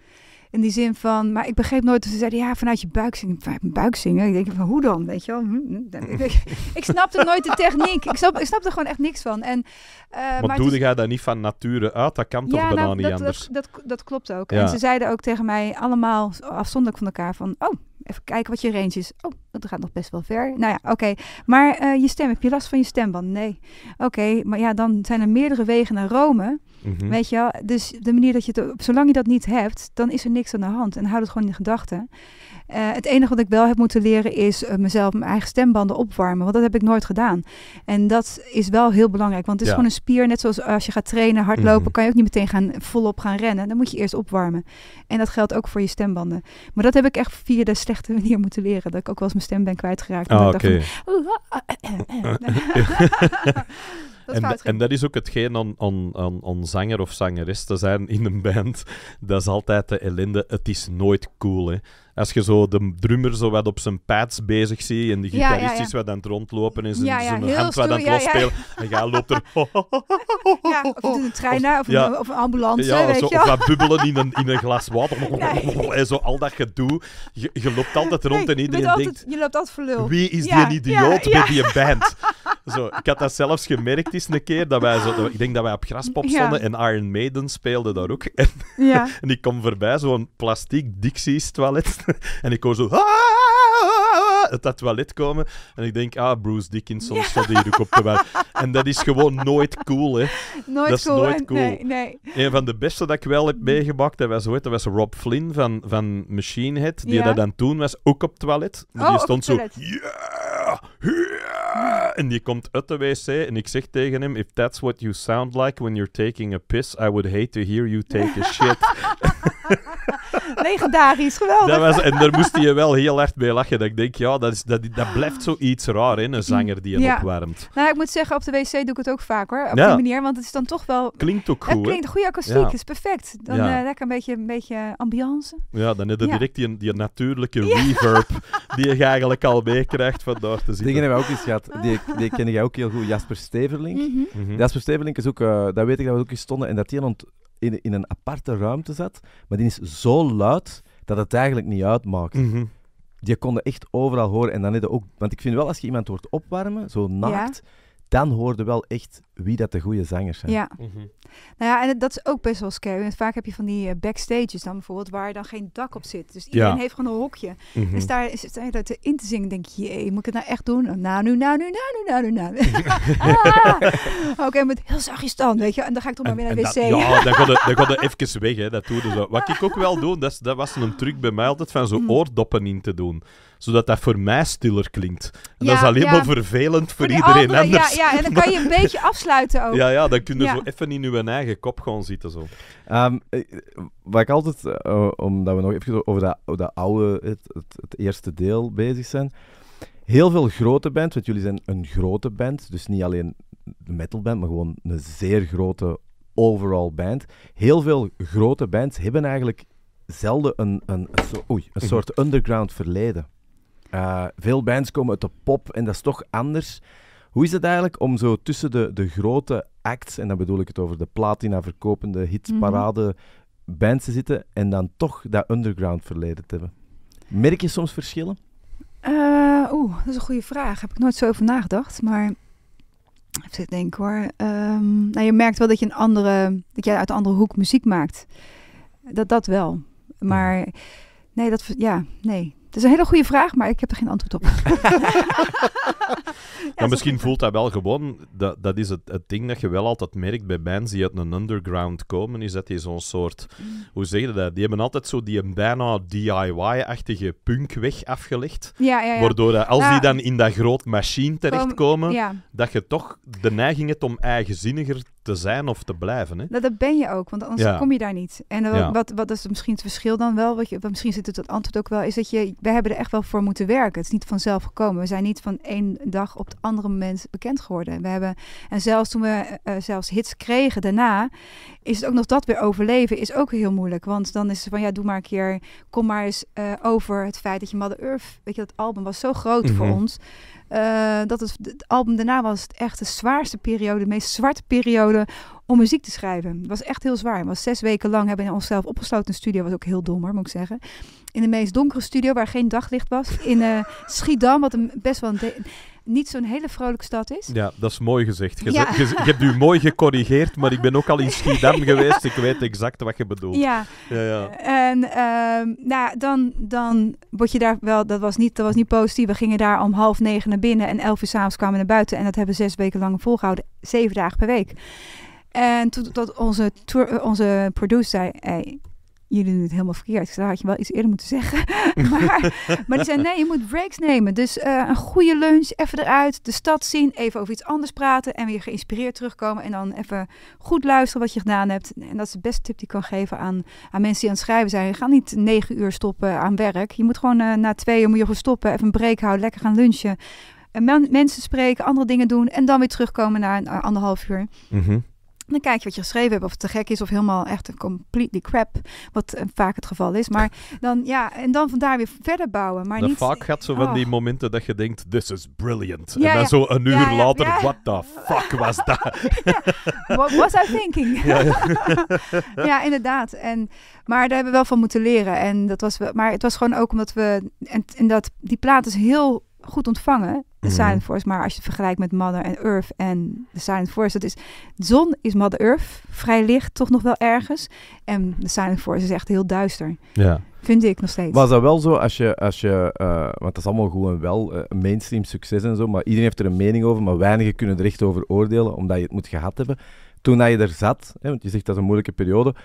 In die zin van, maar ik begreep nooit ze zeiden, ja, vanuit je buik zingen. Vanuit buik zingen? Ik denk van, hoe dan? Weet je wel? Hm, hm, ik snapte nooit de techniek. Ik, snap, ik snapte gewoon echt niks van. En, uh, maar, doe dus- jij daar niet van nature uit? Dat kan toch nou, bijna niet dat, anders? Dat, dat, dat, klopt ook. En ze zeiden ook tegen mij, allemaal afzonderlijk van elkaar, van, oh, Even kijken wat je range is. Oh, dat gaat nog best wel ver. Nou ja, oké. Maar eh, je stem, heb je last van je stemband? Nee. Oké, maar ja, dan zijn er meerdere wegen naar Rome. Mhm. Weet je wel? Dus de manier dat je het, zolang je dat niet hebt, dan is er niks aan de hand. En houd het gewoon in gedachten. Eh, het enige wat ik wel heb moeten leren is eh, mezelf mijn eigen stembanden opwarmen. Want dat heb ik nooit gedaan. En dat is wel heel belangrijk. Want het is gewoon een spier. Net zoals als je gaat trainen, hardlopen, mhm. kan je ook niet meteen gaan, volop gaan rennen. Dan moet je eerst opwarmen. En dat geldt ook voor je stembanden. Maar dat heb ik echt via de slechte manier moeten leren. Dat ik ook wel eens mijn stem ben kwijtgeraakt en, en, dat is ook hetgeen om aan, aan, aan zanger of zangeres te zijn in een band. Dat is altijd de ellende. Het is nooit cool, hè als je zo de drummer zo wat op zijn pads bezig ziet en de gitarist is wat aan het rondlopen en zijn, hand wat aan het losspelen. En jij loopt er... ja, of een trein of, een, ambulance, ja, zo, Of wat bubbelen in een, in een glas water. En zo al dat gedoe. Je, je loopt altijd rond en iedereen altijd, denkt... Je loopt altijd voor Wie is die idioot bij die band? Zo, ik had dat zelfs gemerkt eens een keer. Dat wij zo, ik denk dat wij op Graspop stonden en Iron Maiden speelde daar ook. En, en ik kom voorbij, zo'n plastic Dixie's toilet. en ik hoor zo uit ah, dat toilet komen. En ik denk, ah, Bruce Dickinson stond hier ook op de werk. En dat is gewoon nooit cool, hè. Nooit dat is cool, nooit cool. Nee, nee. Een van de beste dat ik wel heb meegemaakt, dat was, dat was Rob Flynn van, van Machine Head, die ja. dat dan toen was, ook op toilet. Die oh, stond zo, yeah! En die komt uit de wc en ik zeg tegen hem: If that's what you sound like when you're taking a piss, I would hate to hear you take a shit. Legendarisch, geweldig. Dat was, en daar moest je wel heel hard bij lachen. Dat ik denk, ja, dat, is, dat, dat blijft zoiets raar in, een zanger die het ja. opwarmt. Nou, ik moet zeggen, op de wc doe ik het ook vaak hoor. Op die manier, want het is dan toch wel... Klinkt ook goed, Het klinkt een goede akoestiek, is perfect. Dan eh, lekker een beetje, een beetje ambiance. Ja, dan heb je direct die, die natuurlijke reverb die je eigenlijk al meekrijgt. daar te zien diegene hebben we ook eens gehad. Die, die ken jij ook heel goed, Jasper Steverlink. Mhm. Mhm. Jasper Steverlink is ook, eh, dat weet ik dat we ook eens stonden, en dat die in, in een aparte ruimte zat, maar die is zo luid dat het eigenlijk niet uitmaakt. Die mhm. konden echt overal horen. En dan ook, want ik vind wel, als je iemand hoort opwarmen, zo naakt, dan hoorde wel echt wie dat de goede zangers zijn. Ja. Mhm. Nou ja, en dat is ook best wel scary. Want vaak heb je van die eh, backstages dan bijvoorbeeld waar dan geen dak op zit. Dus iedereen heeft gewoon een hokje. Mm -hmm. Dus daar is het in te zingen. Denk je, jee, moet ik het nou echt doen? Nou, nu, nou, nu, nou, nu, nou, nu, nou. nou, nou, nou. Oké, met heel zachtjes dan, weet je. En dan ga ik toch maar weer naar de wc. Dat, ja, dan gaat het, even weg, hè, dat doe zo. Wat ik ook wel doe, dat, dat was een truc bij mij altijd, van zo mm. oordoppen in te doen zodat dat voor mij stiller klinkt. En dat is alleen maar vervelend voor, iedereen anders. Ja, ja, en dan kan je een beetje afsluiten ja, ja dan kun je zo even in uw eigen kop gewoon zitten. Zo. Ehm, eh, wat ik altijd, eh, omdat we nog even over dat, over dat oude, het, het, eerste deel bezig zijn heel veel grote bands, want jullie zijn een grote band, dus niet alleen de metal band maar gewoon een zeer grote overall band. Heel veel grote bands hebben eigenlijk zelden een, een, oei, een mhm. soort underground verleden. Eh, veel bands komen uit de pop en dat is toch anders. Hoe is het eigenlijk om zo tussen de, de grote acts, en dan bedoel ik het over de platina verkopende hitsparade mhm. bands te zitten en dan toch dat underground verleden te hebben? Merk je soms verschillen? Uh, Oeh, dat is een goede vraag. Heb ik nooit zo over nagedacht, maar ik denk hoor. Ehm, nou, je merkt wel dat je een andere, dat jij uit een andere hoek muziek maakt. Dat dat wel. Maar mhm. nee, dat ja, nee, het is een hele goede vraag, maar ik heb er geen antwoord op. ja, maar misschien voelt dat wel gewoon, dat, dat is het, het ding dat je wel altijd merkt bij bands die uit een underground komen, is dat die zo'n soort, mm. hoe zeg je dat, die hebben altijd zo die bijna DIY-achtige punk weg afgelegd. waardoor als die ah. dan in dat groot machine terechtkomen, dat je toch de neiging hebt om eigenzinniger te zijn of te blijven. Hè? Nou, dat ben je ook, want anders kom je daar niet. En eh, wat, wat is misschien het verschil dan wel? Wat je, misschien zit het het antwoord ook wel, is dat je, we hebben er echt wel voor moeten werken. Het is niet vanzelf gekomen. We zijn niet van één dag op het andere moment bekend geworden. We hebben, en zelfs toen we eh, eh, zelfs hits kregen daarna, is het ook nog dat weer overleven, is ook heel moeilijk. Want dan is het van ja, doe maar een keer, kom maar eens over het feit dat je Mother Earth, weet je, dat album was zo groot voor mhm. ons. Eh, dat het, album daarna was het echt de zwaarste periode, de meest zwarte periode om muziek te schrijven. Het was echt heel zwaar. Het was zes weken lang hebben we onszelf opgesloten in de studio. was ook heel dommer, moet ik zeggen. In de meest donkere studio waar geen daglicht was. In uh, Schiedam, wat een best wel een niet zo'n hele vrolijke stad is. Ja, dat is mooi gezegd. Je, ja. hebt u mooi gecorrigeerd, maar ik ben ook al in Schiedam geweest. Ik weet exact wat je bedoelt. Ja. ja, ja. En ehm, nou, dan, dan word je daar wel... Dat was, niet, dat was niet positief. We gingen daar om half negen naar binnen en elf uur s'avonds kwamen we naar buiten. En dat hebben we zes weken lang volgehouden. Zeven dagen per week. En toen dat onze, tour, eh, onze producer zei jullie doen het helemaal verkeerd. Ik nou, had je wel iets eerder moeten zeggen. maar, maar die zei, nee, je moet breaks nemen. Dus eh, een goede lunch, even eruit, de stad zien, even over iets anders praten en weer geïnspireerd terugkomen. En dan even goed luisteren wat je gedaan hebt. En dat is de beste tip die ik kan geven aan, aan mensen die aan het schrijven zijn. Ga niet negen uur stoppen aan werk. Je moet gewoon uh, na twee uur moet je stoppen, even een break houden, lekker gaan lunchen. En mensen spreken, andere dingen doen en dan weer terugkomen na een, eh, anderhalf uur. Mhm. Dan kijk je wat je geschreven hebt, of het te gek is, of helemaal echt een completely crap, wat eh, vaak het geval is. Maar dan, ja, en dan vandaar weer verder bouwen. Maar niet... Vaak gaat zo van oh. die momenten dat je denkt, this is brilliant. Ja, en dan zo een uur later, what the fuck was dat? What was I thinking? ja, inderdaad. En, maar daar hebben we wel van moeten leren. En dat was, maar het was gewoon ook omdat we, en, en dat, die plaat is heel goed ontvangen de Silent mm-hmm. Force. Maar als je het vergelijkt met Mother and Earth en de Silent Force, dat is zon is Mother Earth, vrij licht, toch nog wel ergens. En de Silent Force is echt heel duister. Ja. Vind ik nog steeds. Was dat wel zo als je, als je eh, want dat is allemaal goed en wel, eh, een mainstream succes en zo, maar iedereen heeft er een mening over, maar weinigen kunnen er echt over oordelen, omdat je het moet gehad hebben. Toen dat je er zat, hè, want je zegt dat is een moeilijke periode,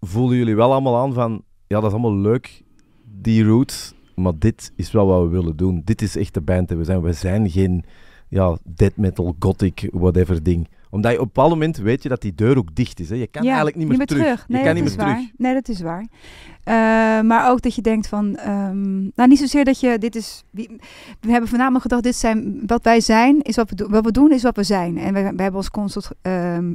voelden jullie wel allemaal aan van, ja, dat is allemaal leuk, die roots, maar dit is wel wat we willen doen. Dit is echt de band we zijn. We zijn geen ja, dead metal, gothic, whatever ding. Omdat je op een bepaald moment weet je dat die deur ook dicht is. Hè? Je kan eigenlijk niet meer, terug. Nee, je kan niet meer waar. terug. Nee, dat is waar. Eh, maar ook dat je denkt van... Ehm, nou, niet zozeer dat je... Dit is, we hebben voornamelijk gedacht, dit zijn, wat wij zijn, is wat we, doen. wat we doen, is wat we zijn. En we, we hebben ons constant ehm,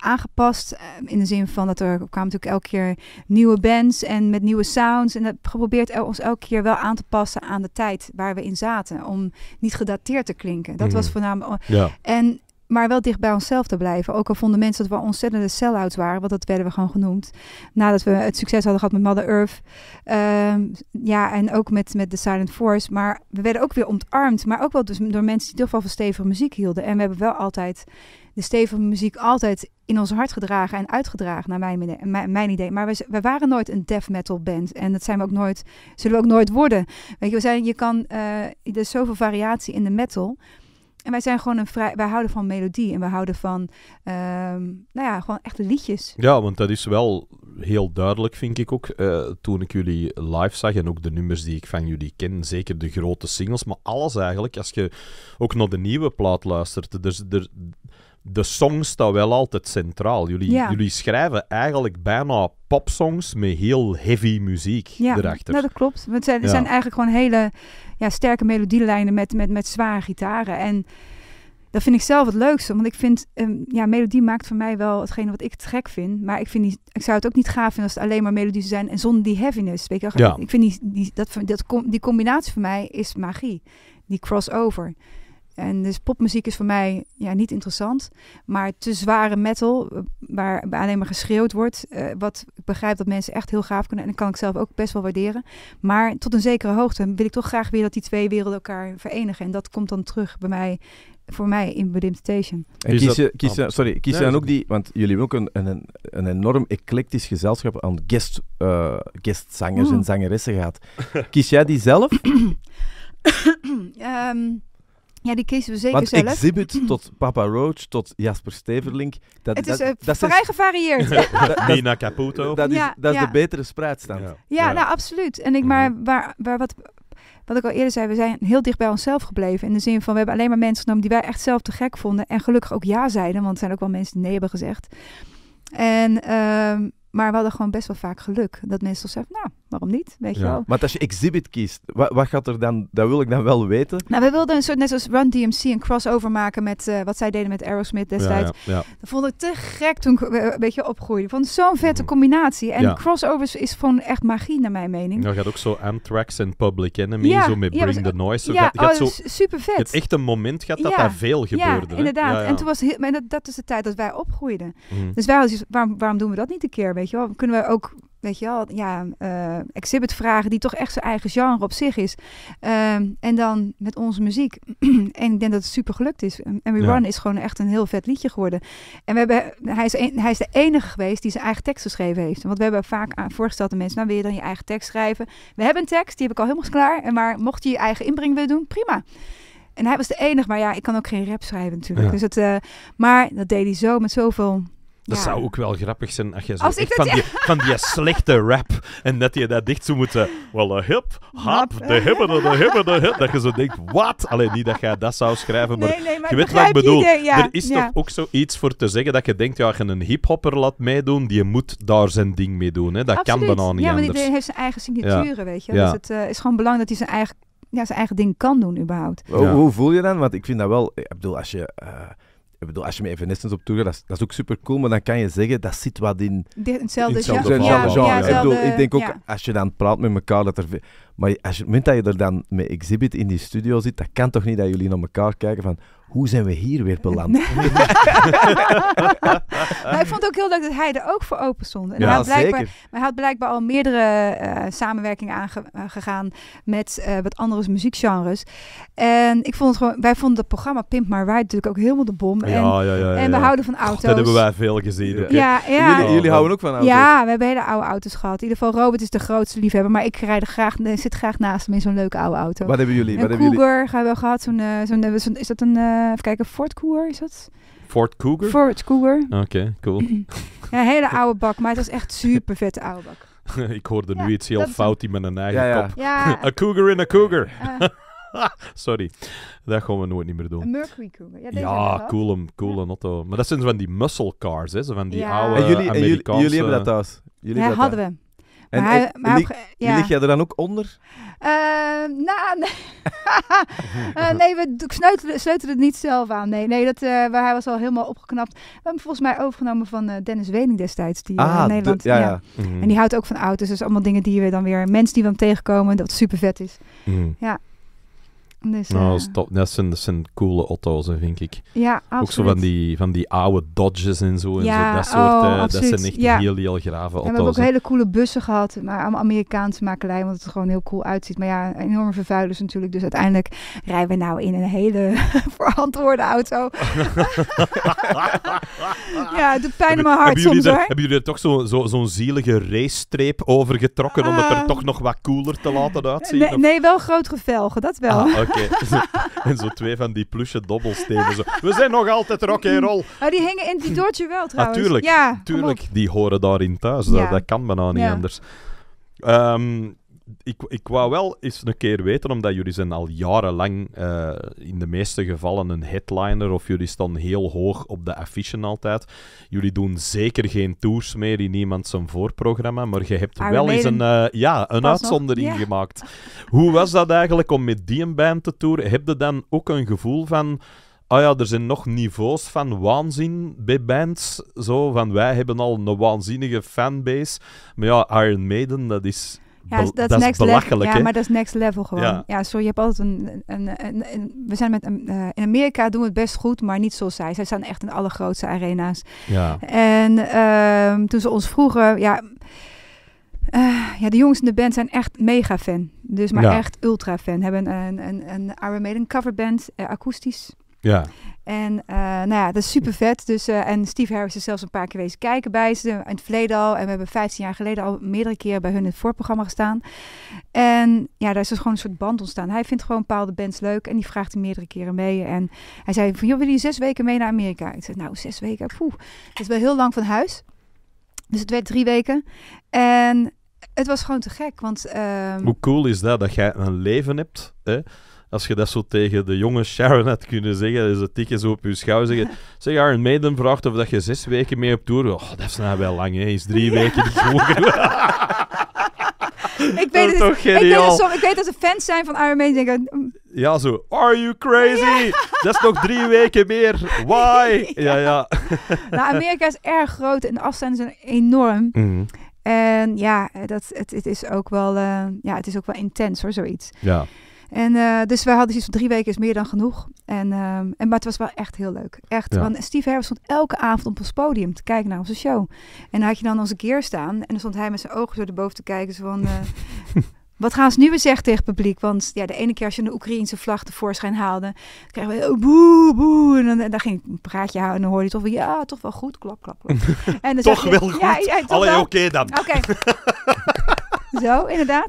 aangepast. Eh, in de zin van dat er kwamen natuurlijk elke keer nieuwe bands en met nieuwe sounds. En dat geprobeerd el ons elke keer wel aan te passen aan de tijd waar we in zaten. Om niet gedateerd te klinken. Dat was mhm. voornamelijk. En, maar wel dicht bij onszelf te blijven. Ook al vonden mensen dat we ontzettende sell-outs waren, want dat werden we gewoon genoemd. Nadat we het succes hadden gehad met Mother Earth. Ehm, ja, en ook met, met The Silent Force. Maar we werden ook weer ontarmd. Maar ook wel dus door mensen die toch wel van stevige muziek hielden. En we hebben wel altijd de stevige muziek altijd in ons hart gedragen en uitgedragen, naar mijn, mijn, idee. Maar we, we, waren nooit een death metal band. En dat zijn we ook nooit, zullen we ook nooit worden. Weet je, we zijn, je kan, eh, er is zoveel variatie in de metal. En wij zijn gewoon een vrij, wij houden van melodie en we houden van, ehm, nou ja, gewoon echte liedjes. Ja, want dat is wel heel duidelijk, vind ik ook. Eh, toen ik jullie live zag en ook de nummers die ik van jullie ken, zeker de grote singles, maar alles eigenlijk. Als je ook naar de nieuwe plaat luistert, dus er, de song staat wel altijd centraal. Jullie, jullie schrijven eigenlijk bijna popsongs met heel heavy muziek erachter. Ja, nou, dat klopt. Het zijn, zijn eigenlijk gewoon hele ja, sterke melodielijnen met, met, met zware gitaren. En dat vind ik zelf het leukste. Want ik vind, ehm, ja, melodie maakt voor mij wel hetgene wat ik te gek vind. Maar ik, vind ik zou het ook niet gaaf vinden als het alleen maar melodies zijn en zonder die heaviness. Weet ik vind die, die, dat, dat, die combinatie voor mij is magie. Die crossover. En dus popmuziek is voor mij ja, niet interessant. Maar te zware metal, eh, waar alleen maar geschreeuwd wordt. Eh, wat ik begrijp dat mensen echt heel gaaf kunnen. En dat kan ik zelf ook best wel waarderen. Maar tot een zekere hoogte wil ik toch graag weer dat die twee werelden elkaar verenigen. En dat komt dan terug bij mij, voor mij in Bad Station En kies je, kies oh. sorry, kies je dan ook die... Want jullie hebben ook een, een, enorm eclectisch gezelschap aan guest, uh, guestzangers en zangeressen gehad. Kies jij die zelf? um, Ja, die kiezen we zeker Want zelf. Exhibit tot Papa Roach, tot Jasper Steverlink. Dat, het is dat, eh, vrij gevarieerd. dat, Nina Caputo. Dat, is, de betere spreidstand. Ja. ja, nou absoluut. En ik, mhm. maar waar, waar wat, wat ik al eerder zei, we zijn heel dicht bij onszelf gebleven. In de zin van, we hebben alleen maar mensen genomen die wij echt zelf te gek vonden. En gelukkig ook ja zeiden, want er zijn ook wel mensen die nee hebben gezegd. En, ehm, maar we hadden gewoon best wel vaak geluk. Dat mensen toch zeggen, nou, waarom niet? Weet je ja. wel. Maar als je Exhibit kiest, wat, wat, gaat er dan, dat wil ik dan wel weten. Nou, we wilden een soort, net zoals Run DMC, een crossover maken met eh, wat zij deden met Aerosmith destijds. Ja, ja, dat vond ik te gek toen we eh, een beetje opgroeiden. Ik vond zo'n vette mhm. combinatie. En crossovers is gewoon echt magie, naar mijn mening. Nou, gaat ook zo Anthrax en Public Enemy, zo met Bring the Noise. Oh, zo, gaat, gaat super vet. Het echt een moment gaat dat daar veel gebeurde. Ja, inderdaad. En toen was heel, maar dat, is de tijd dat wij opgroeiden. Mhm. Dus wij hadden, waarom, waarom doen we dat niet een keer, weet je wel? Kunnen we ook weet je wel, ja, eh, exhibit vragen die toch echt zijn eigen genre op zich is. Ehm, en dan met onze muziek. en ik denk dat het super gelukt is. En We Run is gewoon echt een heel vet liedje geworden. En we hebben, hij, is hij is de enige geweest die zijn eigen tekst geschreven heeft. Want we hebben vaak voorgesteld aan mensen, nou wil je dan je eigen tekst schrijven? We hebben een tekst, die heb ik al helemaal klaar. Maar mocht je je eigen inbreng willen doen, prima. En hij was de enige, maar ja, ik kan ook geen rap schrijven natuurlijk. Dus het, eh, maar dat deed hij zo met zoveel dat zou ook wel grappig zijn als je zo als van, die, slechte rap en dat je dat dicht zou moeten. Wel, een eh, hip, de hip de de hip. Dat je zo denkt, wat? Alleen niet dat jij dat zou schrijven, maar, je weet wat ik bedoel. er is toch ook zoiets voor te zeggen dat je denkt, ja, als je een hiphopper laat meedoen, die moet daar zijn ding mee doen. Hè. Dat Absoluut. kan bijna niet Ja, maar die iedereen heeft zijn eigen signaturen, weet je. Dus het eh, is gewoon belangrijk dat hij zijn eigen, ja, zijn eigen ding kan doen, überhaupt. Hoe, hoe voel je dan? Want ik vind dat wel, ik bedoel, als je... Eh, ik bedoel, als je met Evanescence op tour gaat, dat is, dat is ook super cool, maar dan kan je zeggen, dat zit wat in, hetzelfde, in genre. Ja, ik, bedoel, ik denk ook, als je dan praat met elkaar, dat er... Maar als je, het moment dat je er dan met Exhibit in die studio zit, dat kan toch niet dat jullie naar elkaar kijken van hoe zijn we hier weer beland? ik vond het ook heel leuk dat hij er ook voor open stond. En ja, hij had zeker. Maar hij had blijkbaar al meerdere eh, samenwerkingen aangegaan eh, met eh, wat andere muziekgenres. En ik vond het gewoon, wij vonden het programma Pimp My Ride natuurlijk ook helemaal de bom. en, ja, ja, en we houden van auto's. dat hebben wij veel gezien. Ja, ja. Jullie, jullie, oh. houden ook van auto's? Ja, we hebben hele oude auto's gehad. In ieder geval, Robert is de grootste liefhebber. Maar ik rijd graag, zit graag naast hem in zo'n leuke oude auto. Wat hebben jullie? Een Cougar hebben we gehad. Zo'n, zo'n, is dat een... Eh, even kijken, Ford Cougar is dat? Ford Cougar? Ford Cougar. Oké, cool. ja, hele oude bak, maar het was echt super vette oude bak. ik hoorde nu iets heel fout, die met een eigen ja, kop. Ja. a cougar in a cougar. Sorry, dat gaan we nooit niet meer doen. Een Mercury Cougar. Ja, cool, hem, cool auto. Maar dat zijn van die muscle cars, hè? van die oude jullie, Amerikaanse... jullie, jullie hebben dat thuis? Jullie hadden we. En, maar, en eh, maar, lig, jij er dan ook onder? Eh, nou, nee. Eh, nee we sleutelen, sleutelen, het niet zelf aan. Nee, nee dat, uh, hij was al helemaal opgeknapt. We hebben volgens mij overgenomen van Dennis Wening destijds, die in ah, Nederland. ja, mhm. En die houdt ook van auto's. Dus allemaal dingen die we dan weer, mensen die we hem tegenkomen, dat super vet is. Mhm. Ja. Dus, nou, eh, dat, top. zijn, dat zijn coole auto's, vind ik. Ja, absoluut. Ook zo van die, van die oude Dodges en zo. en zo dat, soort, oh, eh, dat zijn echt ja. heel, heel grave auto's. En we hebben ook hele coole bussen gehad, maar allemaal Amerikaanse makelij, want het er gewoon heel cool uitziet. Maar ja, enorme vervuilers natuurlijk. Dus uiteindelijk rijden we nou in een hele verantwoorde auto. ja, het doet pijn in mijn hart hebben soms, Hebben jullie er toch zo'n zo, zo'n zo zielige racestreep over getrokken, om het er ah. toch nog wat cooler te laten uitzien? Nee, wel groot gevelgen, dat wel. Ah, en zo twee van die plusje dobbelstenen. Zo. We zijn nog altijd rock and roll. Maar die hingen in die doortje wel ah, trouwens. Natuurlijk. ja, tuurlijk, die horen daarin thuis. Dat, kan bijna niet anders. Ehm, ik, ik wou wel eens een keer weten, omdat jullie zijn al jarenlang eh, in de meeste gevallen een headliner of jullie staan heel hoog op de affiche altijd. Jullie doen zeker geen tours meer in iemand zijn voorprogramma, maar je hebt ah, wel eens een, eh, ja, een uitzondering gemaakt. Hoe was dat eigenlijk om met die band te toeren? Heb je dan ook een gevoel van... Ah ja, er zijn nog niveaus van waanzin bij bands. Zo van, wij hebben al een waanzinnige fanbase. Maar ja, Iron Maiden, dat is ja, dat, is next Level. Ja, maar dat is next level gewoon. Ja, sorry, je hebt altijd een. een, een, we zijn met een, eh, in Amerika doen we het best goed, maar niet zoals zij. Zij staan echt in de allergrootste arena's. Ja. En ehm, toen ze ons vroegen, ja. Eh, ja, de jongens in de band zijn echt mega fan. Dus maar echt ultra fan. Hebben een, een, een Iron Maiden coverband, eh, akoestisch. Ja. En eh, nou ja, dat is super vet. Dus, eh, en Steve Harris is zelfs een paar keer geweest kijken bij ze in het verleden al. En we hebben 15 jaar geleden al meerdere keren bij hun in het voorprogramma gestaan. En ja, daar is dus gewoon een soort band ontstaan. Hij vindt gewoon bepaalde bands leuk en die vraagt hem meerdere keren mee. En hij zei van, joh, wil je zes weken mee naar Amerika? Ik zei, nou, zes weken, poeh. Dat is wel heel lang van huis. Dus het werd drie weken. En het was gewoon te gek, want... Ehm Hoe cool is dat, dat jij een leven hebt, hè? als je dat zo tegen de jonge Sharon had kunnen zeggen, is het tikje zo op je schouw zeggen. Zeg, een Maiden vraagt of dat je zes weken mee op tour. Oh, dat is nou wel lang, hè? Is drie weken ik weet dat ik, weet ik weet dat ze fans zijn van Iron Maiden. Denken, mm. ja, zo. Are you crazy? Dat is nog drie weken meer. Why? Ja, ja. nou, Amerika is erg groot en de afstanden zijn enorm. Mhm. En ja, dat, het, het, is ook wel, eh, ja, het is ook wel intens hoor, zoiets. Ja. En eh, dus we hadden iets van drie weken is meer dan genoeg. En, ehm, en, maar het was wel echt heel leuk. Echt. Want Steve Harris stond elke avond op ons podium te kijken naar onze show. En dan had je dan onze keer staan. En dan stond hij met zijn ogen zo erboven te kijken. Zo van, eh, wat gaan ze nu weer zeggen tegen het publiek? Want ja, de ene keer als je een Oekraïense vlag tevoorschijn haalde, kregen we oh, boe, boe. En dan, dan, ging ik een praatje houden en dan hoorde je toch wel, ja, toch wel goed, klap, klap, klap. En dan toch je, wel ja, goed, ja, oké dan. Oké. Zo, inderdaad.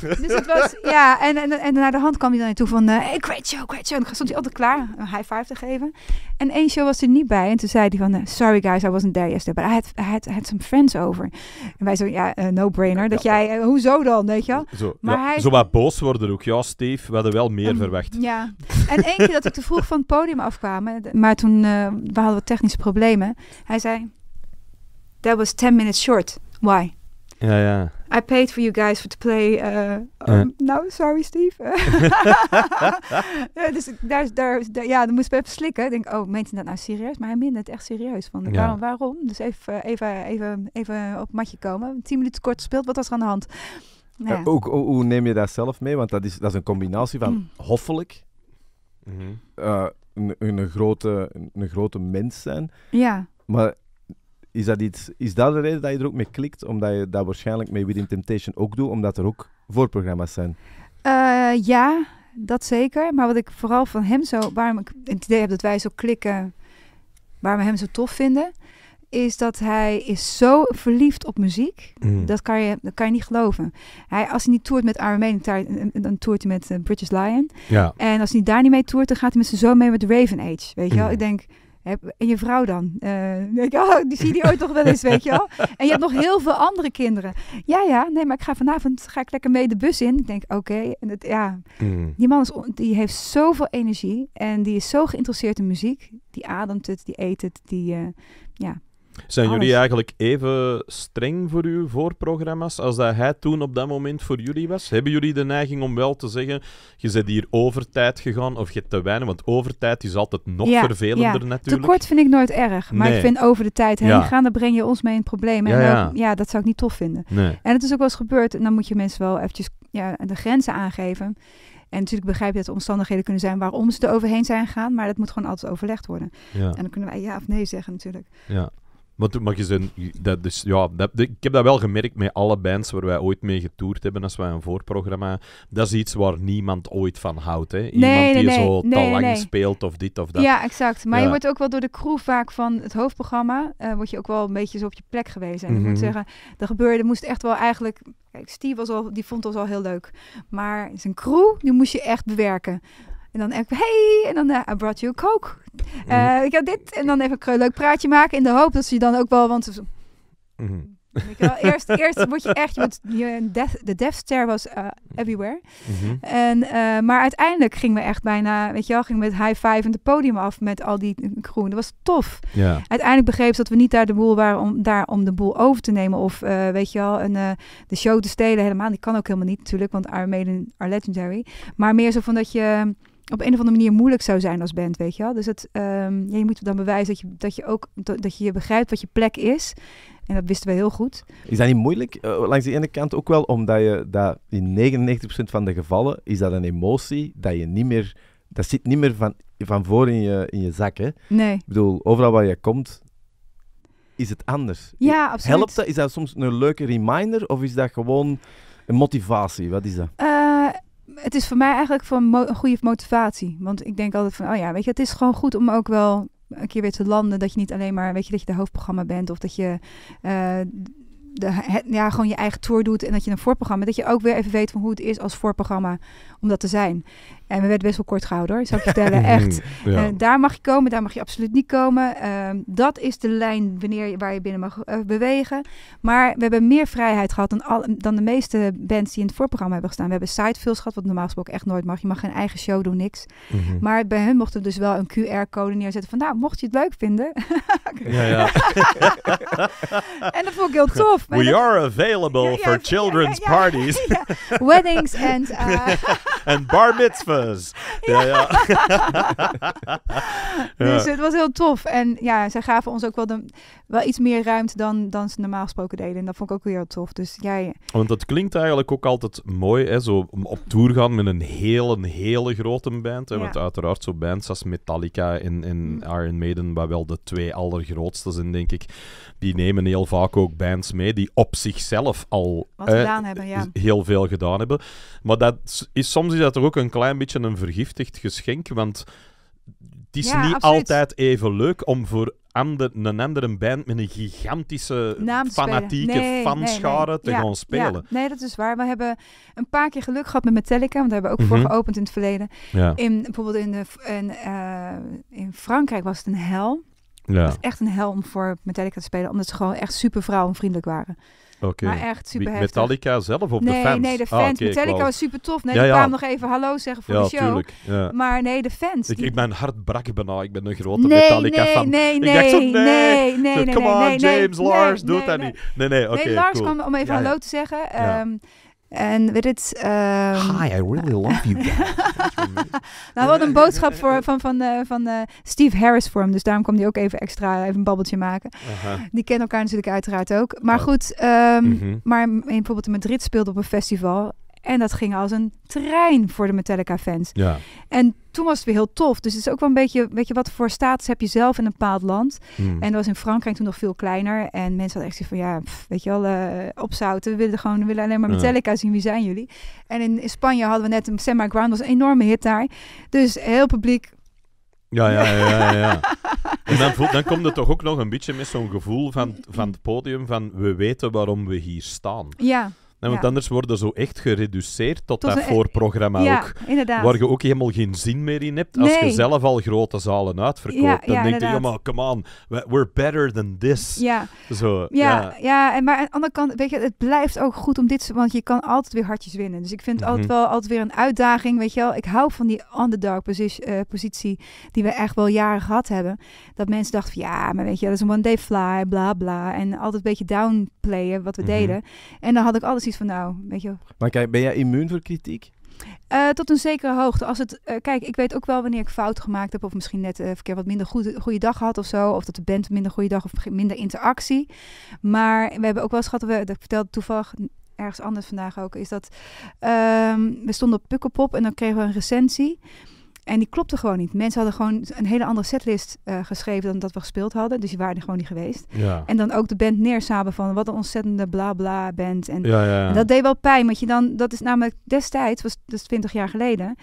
Dus het was, ja, en, en, en naar de hand kwam hij dan naartoe van, uh, hey, great show, great show. En dan stond hij altijd klaar een high five te geven. En één show was er niet bij. En toen zei hij van, eh, sorry guys, I wasn't there yesterday, but I had, I had, had some friends over. En wij zo, ja, eh, no-brainer. Dat jij, hoezo dan, weet je Zo, maar hij... zo wat boos worden ook. Ja, Steve, we hadden wel meer ehm, verwacht. Ja, en één keer dat ik te vroeg van het podium afkwam maar toen, we hadden we technische problemen. Hij zei, that was 10 minutes short. Why? Ja, ja. I paid for you guys for to play. Uh, um, sorry Steve. ja, dus daar, daar, daar, ja, dan moest even slikken. Ik denk, oh, meent hij dat nou serieus? Maar hij meende het echt serieus. Van, ja. waarom, waarom? Dus even, even, even, even op matje komen. Tien minuten kort gespeeld, wat was er aan de hand? Nou, eh, ook, hoe, neem je dat zelf mee? Want dat is, dat is een combinatie van mm. hoffelijk, mhm. eh, een, een, grote, een grote mens zijn, ja. maar is dat, iets, is dat de reden dat je er ook mee klikt? Omdat je dat waarschijnlijk met Within Temptation ook doet, omdat er ook voorprogramma's zijn? Eh, ja, dat zeker. Maar wat ik vooral van hem zo, waarom ik het idee heb dat wij zo klikken, waarom we hem zo tof vinden, is dat hij is zo verliefd op muziek. Mm. Dat, kan je, dat kan je niet geloven. Hij, als hij niet toert met Iron Maiden, eh, eh, dan toert hij met uh, British Lion. Ja. En als hij daar niet mee toert, dan gaat hij met zijn zoon mee met Raven Age. Weet je wel? Mm. Ik denk, en je vrouw dan? Uh, denk ik, oh, die zie je ooit toch wel eens, weet je wel? En je hebt nog heel veel andere kinderen. Ja, ja, nee, maar ik ga vanavond ga ik lekker mee de bus in. Ik denk, oké. En het, ja, mm. Die man is, die heeft zoveel energie en die is zo geïnteresseerd in muziek. Die ademt het, die eet het, die, eh, ja, zijn jullie eigenlijk even streng voor uw voorprogramma's als dat hij toen op dat moment voor jullie was? Hebben jullie de neiging om wel te zeggen, je bent hier over tijd gegaan of je hebt te weinig? Want over tijd is altijd nog ja, vervelender ja. natuurlijk. Tekort vind ik nooit erg, maar ik vind over de tijd heen gaan, dan breng je ons mee in problemen. Ja, en ja, dat zou ik niet tof vinden. En het is ook wel eens gebeurd, en dan moet je mensen wel eventjes ja, de grenzen aangeven. En natuurlijk begrijp je dat er omstandigheden kunnen zijn waarom ze er overheen zijn gegaan, maar dat moet gewoon altijd overlegd worden. En dan kunnen wij ja of nee zeggen natuurlijk. Ja. Maar, je zien, dat dus, ja, dat, ik heb dat wel gemerkt met alle bands waar wij ooit mee getoerd hebben als wij een voorprogramma. Dat is iets waar niemand ooit van houdt. Hè? Iemand die zo nee, lang speelt of dit of dat. Ja, exact. Maar je wordt ook wel door de crew vaak van het hoofdprogramma, eh, word je ook wel een beetje zo op je plek geweest. En ik moet mhm. zeggen, er gebeurde, moest echt wel eigenlijk Kijk, Steve was al, die vond ons al heel leuk. Maar zijn crew, die moest je echt bewerken. En dan even, hey, en dan eh, I brought you coke. Eh, mhm. Ik had dit, en dan even een leuk praatje maken in de hoop dat ze je dan ook wel, want... Mm. eerst, eerst word je echt, je de Death Star was eh, everywhere. Mhm. en, maar uiteindelijk gingen we echt bijna, weet je wel, ging met high five en het podium af met al die groen. Dat was tof. Uiteindelijk begreep ze dat we niet daar de boel waren om, daar om de boel over te nemen. Of, weet je wel, een, de show te stelen helemaal. Die kan ook helemaal niet natuurlijk, want Our Maiden are legendary. Maar meer zo van dat je op een of andere manier moeilijk zou zijn als band, weet je wel. Dus het, ehm, je moet dan bewijzen dat je, dat je ook dat je begrijpt wat je plek is. En dat wisten we heel goed. Is dat niet moeilijk? Eh, langs de ene kant ook wel, omdat je dat in 99% van de gevallen is dat een emotie dat je niet meer. Dat zit niet meer van, van voor in je, in je zak. Nee. Ik bedoel, overal waar je komt, is het anders. Ja, eh, absoluut. Helpt dat? Is dat soms een leuke reminder of is dat gewoon een motivatie? Wat is dat? Eh, het is voor mij eigenlijk van een goede motivatie. Want ik denk altijd van, oh ja, weet je, het is gewoon goed om ook wel een keer weer te landen. Dat je niet alleen maar, weet je, dat je de hoofdprogramma bent. Of dat je eh, ja, gewoon je eigen tour doet en dat je een voorprogramma, dat je ook weer even weet van hoe het is als voorprogramma om dat te zijn. En we werden best wel kort gehouden hoor, zou ik vertellen, echt. Eh, daar mag je komen, daar mag je absoluut niet komen. Ehm, dat is de lijn wanneer waar je binnen mag eh, bewegen. Maar we hebben meer vrijheid gehad dan, al, dan de meeste bands die in het voorprogramma hebben gestaan. We hebben sidefills gehad, wat normaal gesproken echt nooit mag. Je mag geen eigen show doen, niks. Mhm. Maar bij hen mochten we dus wel een QR-code neerzetten van nou, mocht je het leuk vinden. ja, ja. en dat vond ik heel tof. We are available for children's parties. Weddings and... Uh, en bar mitzvahs. Ja, dus het was heel tof. En ja, zij gaven ons ook wel, de, wel iets meer ruimte dan, dan ze normaal gesproken deden. En dat vond ik ook weer heel tof. Dus jij... Want dat klinkt eigenlijk ook altijd mooi, hè? Zo op tour gaan met een hele, hele grote band. Hè? Want uiteraard zo bands als Metallica en, en mm. Iron Maiden, waar wel de twee allergrootste zijn, denk ik. Die nemen heel vaak ook bands mee die op zichzelf al heel veel gedaan hebben. Maar dat is, soms is dat ook een klein beetje een vergiftigd geschenk, want het is niet altijd even leuk om voor ander, een andere band met een gigantische fanatieke nee, fanschare te gaan spelen. Nee, dat is waar. We hebben een paar keer geluk gehad met Metallica, want daar hebben we ook voor mhm. geopend in het verleden. In, bijvoorbeeld in, de, eh, in Frankrijk was het een hel. Ja. is echt een helm voor Metallica te spelen, omdat ze gewoon echt super vrouwenvriendelijk waren. Oké. Maar echt super Metallica zelf op de fans? Nee, de ah, fans. Metallica was super tof. Nee, ja, ik kwam nog even hallo zeggen voor de show. Tuurlijk, ja. Maar nee, de fans. Ik, die... ik mijn hart brak bijna. Ah, ik ben een grote nee, Metallica nee, fan. Nee, nee, ik nee, zo, nee, nee, nee. nee, come on, James, Lars, nee, doe dat niet. Nee, nee, oké. Okay, nee, Lars kwam om even hallo te zeggen. Um, en weet het... Ehm, Hi, I really love you guys. nou, wat een boodschap voor, van, van, eh, van eh, Steve Harris voor hem. Dus daarom kwam hij ook even extra even een babbeltje maken. Uh-huh. Die kennen elkaar natuurlijk uiteraard ook. Maar goed, ehm, mhm. maar bijvoorbeeld in Madrid speelde op een festival. En dat ging als een trein voor de Metallica-fans. Ja. En toen was het weer heel tof. Dus het is ook wel een beetje, weet je, wat voor status heb je zelf in een bepaald land? Hmm. En dat was in Frankrijk toen nog veel kleiner. En mensen hadden echt zo van, ja, weet je wel, eh, opzouten. We willen gewoon, we willen alleen maar Metallica zien. Wie zijn jullie? En in, Spanje hadden we net een Grand. Ground, was een enorme hit daar. Dus heel publiek, ja, ja, ja, ja. En dan, dan komt het toch ook nog een beetje met zo'n gevoel van, van het podium van we weten waarom we hier staan. Ja. Nee, want anders worden zo echt gereduceerd tot, dat e- voorprogramma ook. Inderdaad. Waar je ook helemaal geen zin meer in hebt. Als je zelf al grote zalen uitverkoopt, dan denk je, helemaal come on, we're better than this. Ja, zo, ja, ja. En maar aan de andere kant, weet je, het blijft ook goed om dit, want je kan altijd weer hartjes winnen. Dus ik vind het altijd mhm. wel altijd weer een uitdaging, weet je wel. Ik hou van die underdog positie, eh, positie die we echt wel jaren gehad hebben. Dat mensen dachten van, ja, maar weet je, dat is een one day fly, bla bla. En altijd een beetje downplayen wat we mhm. deden. En dan had ik alles van, nou, weet je. Maar kijk, ben jij immuun voor kritiek? Eh, tot een zekere hoogte. Als het, eh, kijk, ik weet ook wel wanneer ik fout gemaakt heb. Of misschien net uh, eh, een keer wat minder goede, goede dag had of zo. Of dat de band minder goede dag of minder interactie. Maar we hebben ook wel schatten. we, dat vertelde toevallig ergens anders vandaag ook. Is dat ehm, we stonden op Pukkelpop en dan kregen we een recensie. En die klopte gewoon niet. Mensen hadden gewoon een hele andere setlist eh, geschreven dan dat we gespeeld hadden. Dus die waren er gewoon niet geweest. En dan ook de band neersaben van wat een ontzettende bla bla band. En, dat deed wel pijn. Want je dan, dat is namelijk destijds, was dus 20 jaar geleden.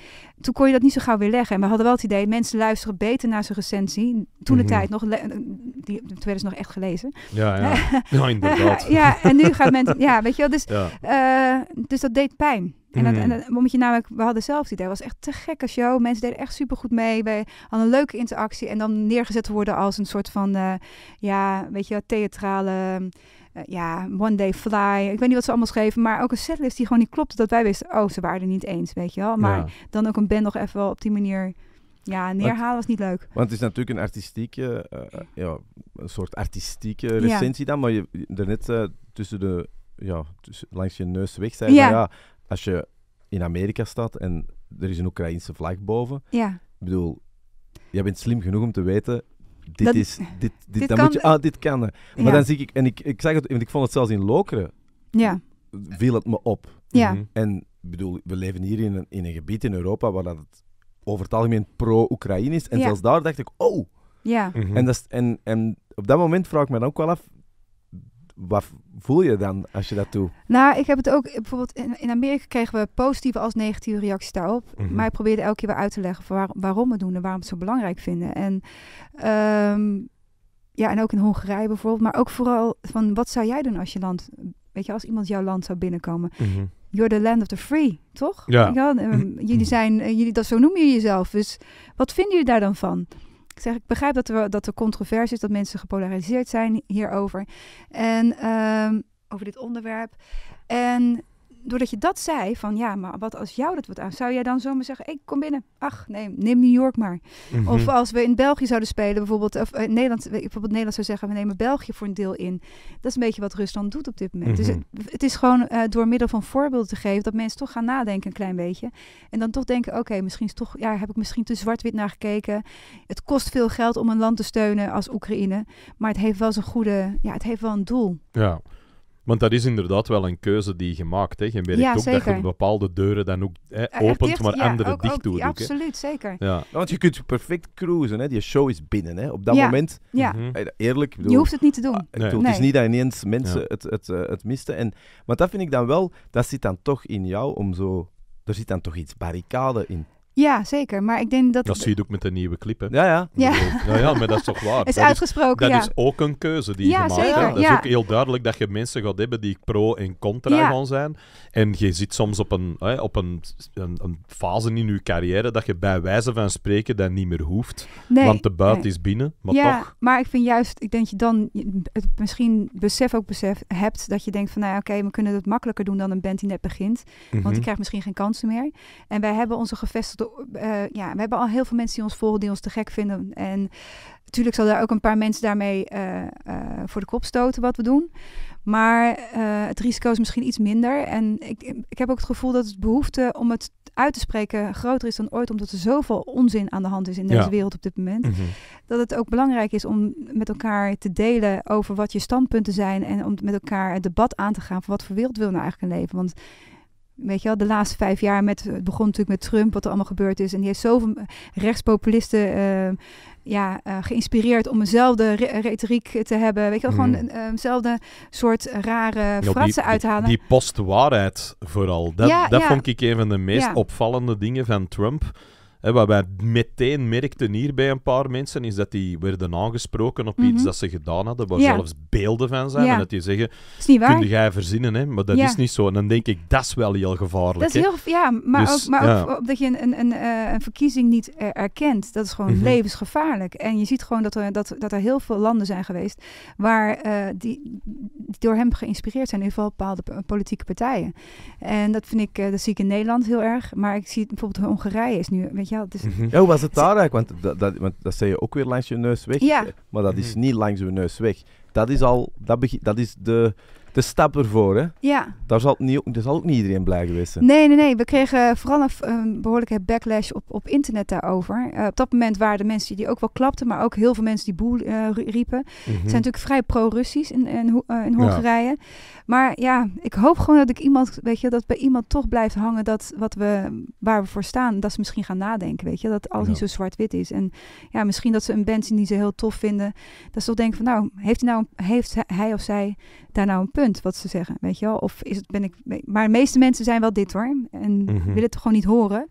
Toen kon je dat niet zo gauw weer leggen. En we hadden wel het idee, mensen luisteren beter naar zijn recensie. Toen de mhm. tijd nog, eh, die, toen werden ze nog echt gelezen. Ja, ja. ja, en nu gaan mensen, ja, weet je wel. Dus, eh, dus dat deed pijn. En, dat, hmm. en dat momentje namelijk, nou, we hadden zelf het idee, was echt te gekke show. Mensen deden echt supergoed mee. We hadden een leuke interactie. En dan neergezet worden als een soort van, eh, ja, weet je, theatrale, eh, ja, one day fly. Ik weet niet wat ze allemaal schreven, maar ook een setlist die gewoon niet klopte. Dat wij wisten, oh, ze waren er niet eens, weet je wel. Maar dan ook een band nog even wel op die manier ja, neerhalen was niet leuk. Want het is natuurlijk een artistieke, uh, ja, een soort artistieke recensie dan, maar je, daarnet tussen de, ja, langs je neus weg zei ja, als je in Amerika staat en er is een Oekraïnse vlag boven. Ja. Ik bedoel, jij bent slim genoeg om te weten. Dit is. Dit, dit, dit kan, moet je, ah, dit Maar dan zie ik. En ik, ik zeg het, want ik vond het zelfs in Lokeren. Ja. Viel het me op. Ja. Mhm. En bedoel, we leven hier in een, in een gebied in Europa waar dat het over het algemeen pro-Oekraïne is. En zelfs daar dacht ik, oh. Ja. Mhm. en, dat is, en, en op dat moment vraag ik me dan ook wel af, wat voel je dan als je dat doet? Nou, ik heb het ook bijvoorbeeld in, in Amerika kregen we positieve als negatieve reacties daarop. Mhm. Maar ik probeerde elke keer weer uit te leggen waar, waarom we doen en waarom we het zo belangrijk vinden. En, ehm, ja, en ook in Hongarije bijvoorbeeld. Maar ook vooral van wat zou jij doen als je land, weet je, als iemand jouw land zou binnenkomen? Mm You're the land of the free, toch? Ja. Mhm. jullie zijn, eh, jullie, dat zo noemen jullie jezelf. Dus wat vinden jullie daar dan van? Ik zeg, ik begrijp dat er, dat er controversie is, dat mensen gepolariseerd zijn hierover. En ehm, over dit onderwerp. En doordat je dat zei, van ja, maar wat als jou dat wordt aan, zou jij dan zomaar zeggen, ik kom binnen. Ach, nee, neem New York maar. Mhm. Of als we in België zouden spelen, bijvoorbeeld, of eh, Nederland, eh, bijvoorbeeld Nederland zou zeggen, we nemen België voor een deel in. Dat is een beetje wat Rusland doet op dit moment. Dus mhm. het, is gewoon eh, door middel van voorbeelden te geven, dat mensen toch gaan nadenken een klein beetje. En dan toch denken, oké, misschien is toch, ja, heb ik misschien te zwart-wit naar gekeken. Het kost veel geld om een land te steunen als Oekraïne, maar het heeft wel zo'n goede, ja, het heeft wel een doel. Ja. Want dat is inderdaad wel een keuze die je gemaakt. Hè. Je merkt ook dat je bepaalde deuren dan ook hè, opent, maar ja, andere ook, dicht doet. absoluut, zeker. Ja. Want je kunt perfect cruisen. Hè. Die show is binnen. Hè. Op dat moment, ja. Mhm. Eh, eerlijk... Bedoel, je hoeft het niet te doen. Ah, nee. Het is niet dat ineens mensen het, het, eh, het misten. En, maar dat vind ik dan wel... Dat zit dan toch in jou om zo... Er zit dan toch iets barricade in. Ja, zeker. Maar ik denk dat... Dat zie je ook met de nieuwe clip, Ja, ja. Nou ja, maar dat is toch waar. Is dat uitgesproken, is, Dat is ook een keuze die je maakt. Zeker, Dat is ook heel duidelijk dat je mensen gaat hebben die pro en contra gaan zijn. En je zit soms op, een, hè, op een, een, een, fase in je carrière dat je bij wijze van spreken dat niet meer hoeft. want de buiten is binnen, maar toch... maar ik vind juist... Ik denk dat je dan het misschien besef ook besef hebt dat je denkt van... Nou oké, we kunnen het makkelijker doen dan een band die net begint. Want die mhm. krijgt misschien geen kansen meer. En wij hebben onze gevestigde eh, ja, we hebben al heel veel mensen die ons volgen, die ons te gek vinden. En natuurlijk zal daar ook een paar mensen daarmee eh, eh, voor de kop stoten wat we doen. Maar het risico is misschien iets minder. En ik, ik heb ook het gevoel dat het behoefte om het uit te spreken groter is dan ooit, omdat er zoveel onzin aan de hand is in deze wereld op dit moment. Mhm. Dat het ook belangrijk is om met elkaar te delen over wat je standpunten zijn en om met elkaar het debat aan te gaan van wat voor wereld wil nou eigenlijk een leven. Want Weet je wel, de laatste vijf jaar met, het begon natuurlijk met Trump, wat er allemaal gebeurd is. En die heeft zoveel rechtspopulisten ehm, ja, eh, geïnspireerd om eenzelfde retoriek te hebben. Weet je wel, gewoon mm. eenzelfde eh, ehm, soort rare ja, fratsen uithalen. Die, postwaarheid vooral. Dat, dat vond ik een van de meest opvallende dingen van Trump He, wat wij meteen merkten hier bij een paar mensen, is dat die werden aangesproken op iets mhm. dat ze gedaan hadden, waar zelfs beelden van zijn. En dat die zeggen, kun jij verzinnen, hè? maar dat is niet zo. En dan denk ik, dat is wel heel gevaarlijk. Dat is heel, ja, maar, dus, ook, maar dat je een, een, een, eh, verkiezing niet erkent, dat is gewoon mhm. levensgevaarlijk. En je ziet gewoon dat er, dat, dat er heel veel landen zijn geweest waar eh, die, door hem geïnspireerd zijn, in ieder geval bepaalde politieke partijen. En dat vind ik, eh, dat zie ik in Nederland heel erg, maar ik zie het bijvoorbeeld in Hongarije is nu, weet ja, dus... Mhm. ja, hoe was het daar eigenlijk? Want dat, dat, dat zei je ook weer langs je neus weg. Ja. Maar dat is mhm. niet langs je neus weg. Dat is al, dat, dat is de, de stap ervoor, hè? Ja. Daar zal, niet, zal ook niet iedereen blij geweest Nee, nee, nee. We kregen vooral een, een behoorlijke backlash op, op internet daarover. Eh, op dat moment waren de mensen die ook wel klapten, maar ook heel veel mensen die boel eh, riepen. Mm zijn natuurlijk vrij pro-Russisch in, eh, Hongarije. Maar ja, ik hoop gewoon dat ik iemand, weet je, dat bij iemand toch blijft hangen dat wat we, waar we voor staan, dat ze misschien gaan nadenken, weet je. Dat alles niet zo zwart-wit is. En ja, misschien dat ze een band zien die ze heel tof vinden. Dat ze toch denken van, nou, heeft hij, nou, heeft hij of zij daar nou een punt wat ze zeggen, weet je wel? Of is het, ben ik, maar de meeste mensen zijn wel dit hoor. En mhm. willen het gewoon niet horen.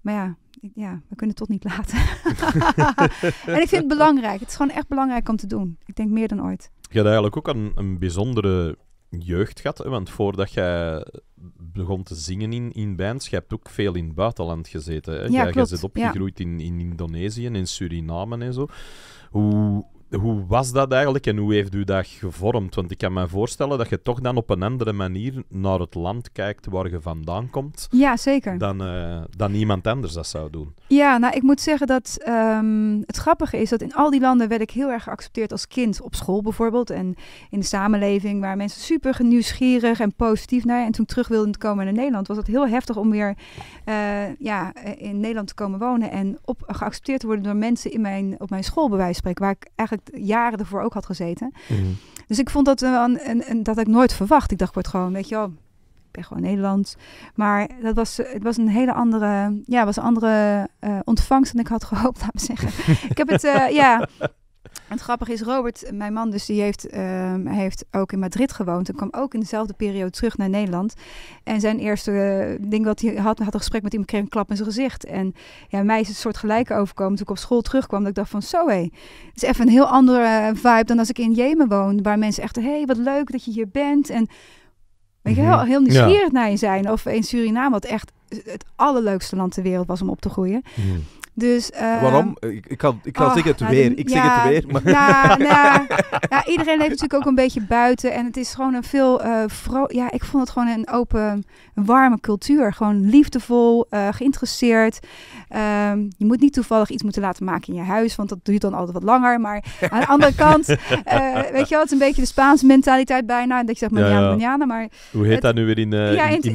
Maar ja, ja, we kunnen het toch niet laten. en ik vind het belangrijk. Het is gewoon echt belangrijk om te doen. Ik denk meer dan ooit. Je had eigenlijk ook een, een bijzondere jeugd gehad. Want voordat jij begon te zingen in, in bands, je hebt ook veel in het buitenland gezeten. Hè? Ja, jij, klopt. bent opgegroeid in, in Indonesië, in Suriname en zo. Hoe, hoe was dat eigenlijk en hoe heeft u dat gevormd? Want ik kan me voorstellen dat je toch dan op een andere manier naar het land kijkt waar je vandaan komt. Ja, zeker. Dan, uh, dan iemand anders dat zou doen. Ja, nou ik moet zeggen dat ehm, het grappige is dat in al die landen werd ik heel erg geaccepteerd als kind. Op school bijvoorbeeld en in de samenleving waar mensen super nieuwsgierig en positief naar. En toen terug wilden komen naar Nederland was het heel heftig om weer eh, ja, in Nederland te komen wonen. En op, geaccepteerd te worden door mensen in mijn, op mijn school bij wijze van spreken. Waar ik eigenlijk jaren ervoor ook had gezeten. Mhm. Dus ik vond dat een, een, dat ik nooit verwacht. Ik dacht, wordt gewoon, weet je wel, ik ben gewoon Nederlands. Maar dat was, het was een hele andere, ja, was een andere eh, ontvangst dan ik had gehoopt, laat me zeggen. ik heb het, eh, ja, het grappige is, Robert, mijn man dus, die heeft, ehm, heeft ook in Madrid gewoond. En kwam ook in dezelfde periode terug naar Nederland. En zijn eerste eh, ding wat hij had, had een gesprek met iemand, kreeg een klap in zijn gezicht. En ja, mij is het soort gelijke overkomen toen ik op school terugkwam. Dat ik dacht van, zo hé, het is even een heel andere eh, vibe dan als ik in Jemen woon. Waar mensen echt, hé, hey, wat leuk dat je hier bent. En weet je, heel, mhm. heel nieuwsgierig naar je zijn. Of in Suriname, wat echt het allerleukste land ter wereld was om op te groeien. Mhm. Dus, eh, Waarom? Eh, ik, kan, ik kan oh, zeggen het nou, weer. Ik zeg het weer. Maar... Nou, iedereen leeft natuurlijk ook een beetje buiten. En het is gewoon een veel... Uh, ja, ik vond het gewoon een open, warme cultuur. Gewoon liefdevol, geïnteresseerd. Ehm, je moet niet toevallig iets moeten laten maken in je huis. Want dat duurt dan altijd wat langer. Maar aan de andere kant... weet je wel, het is een beetje de Spaanse mentaliteit bijna. Dat je zegt, manjana, ja, Maar Hoe heet dat nu weer in,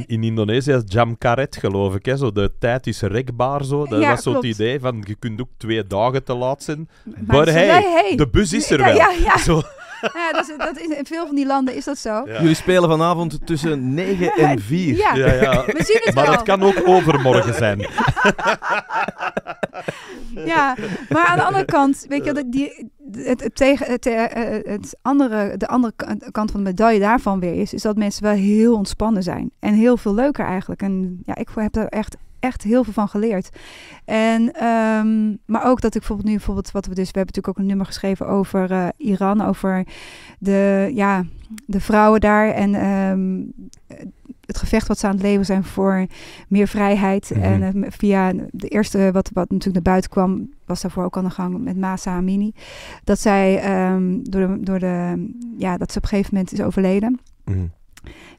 in, Indonesië? Jamkaret, geloof ik. Hè? Zo de tijd is rekbaar. Zo. Dat was het idee van je kunt ook twee dagen te laat zijn. Maar, de bus is er wel. Zo. ja dat is, dat is, in veel van die landen is dat zo. Jullie spelen vanavond tussen 9 en 4. Ja, ja, het maar dat kan ook overmorgen zijn. ja, maar aan de andere kant, weet je, dat die, het, tegen, het, eh, eh, het, andere, de andere kant van de medaille daarvan weer is, is dat mensen wel heel ontspannen zijn. En heel veel leuker eigenlijk. En ja, ik heb daar echt echt heel veel van geleerd. En, ehm, maar ook dat ik bijvoorbeeld nu, bijvoorbeeld, wat we dus, we hebben natuurlijk ook een nummer geschreven over eh, Iran, over de, ja, de vrouwen daar en ehm, het gevecht wat ze aan het leven zijn voor meer vrijheid. Mhm. En ehm, via de eerste, wat, wat natuurlijk naar buiten kwam, was daarvoor ook aan de gang met Masa Amini. Dat zij door, de, door de, ja, dat ze op een gegeven moment is overleden. Mhm.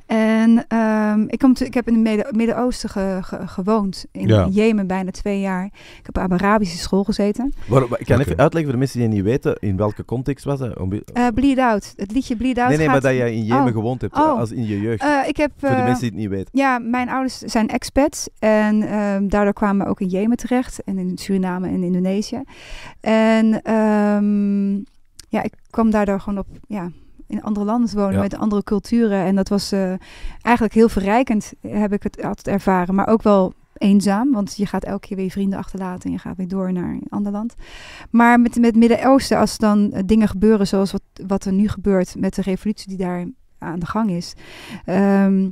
En ehm, ik, kom te, ik heb in het Midden-Oosten gewoond. In Jemen bijna twee jaar. Ik heb op Arabische school gezeten. Waarom, ik kan even uitleggen voor de mensen die niet weten. In welke context was dat? Eh, bleed Out. Het liedje Bleed Out Nee, nee, maar dat jij in oh. Jemen gewoond hebt. Oh. Als in je jeugd. Eh, ik heb, voor de eh, mensen die het niet weten. Ja, mijn ouders zijn expats. En ehm, daardoor kwamen we ook in Jemen terecht. En in Suriname en Indonesië. En ehm, ja, ik kwam daardoor gewoon op... Ja, in andere landen wonen met andere culturen. En dat was eh, eigenlijk heel verrijkend, heb ik het altijd ervaren. Maar ook wel eenzaam, want je gaat elke keer weer je vrienden achterlaten en je gaat weer door naar een ander land. Maar met, met het Midden-Oosten, als dan eh, dingen gebeuren zoals wat, wat er nu gebeurt met de revolutie die daar aan de gang is. Ehm,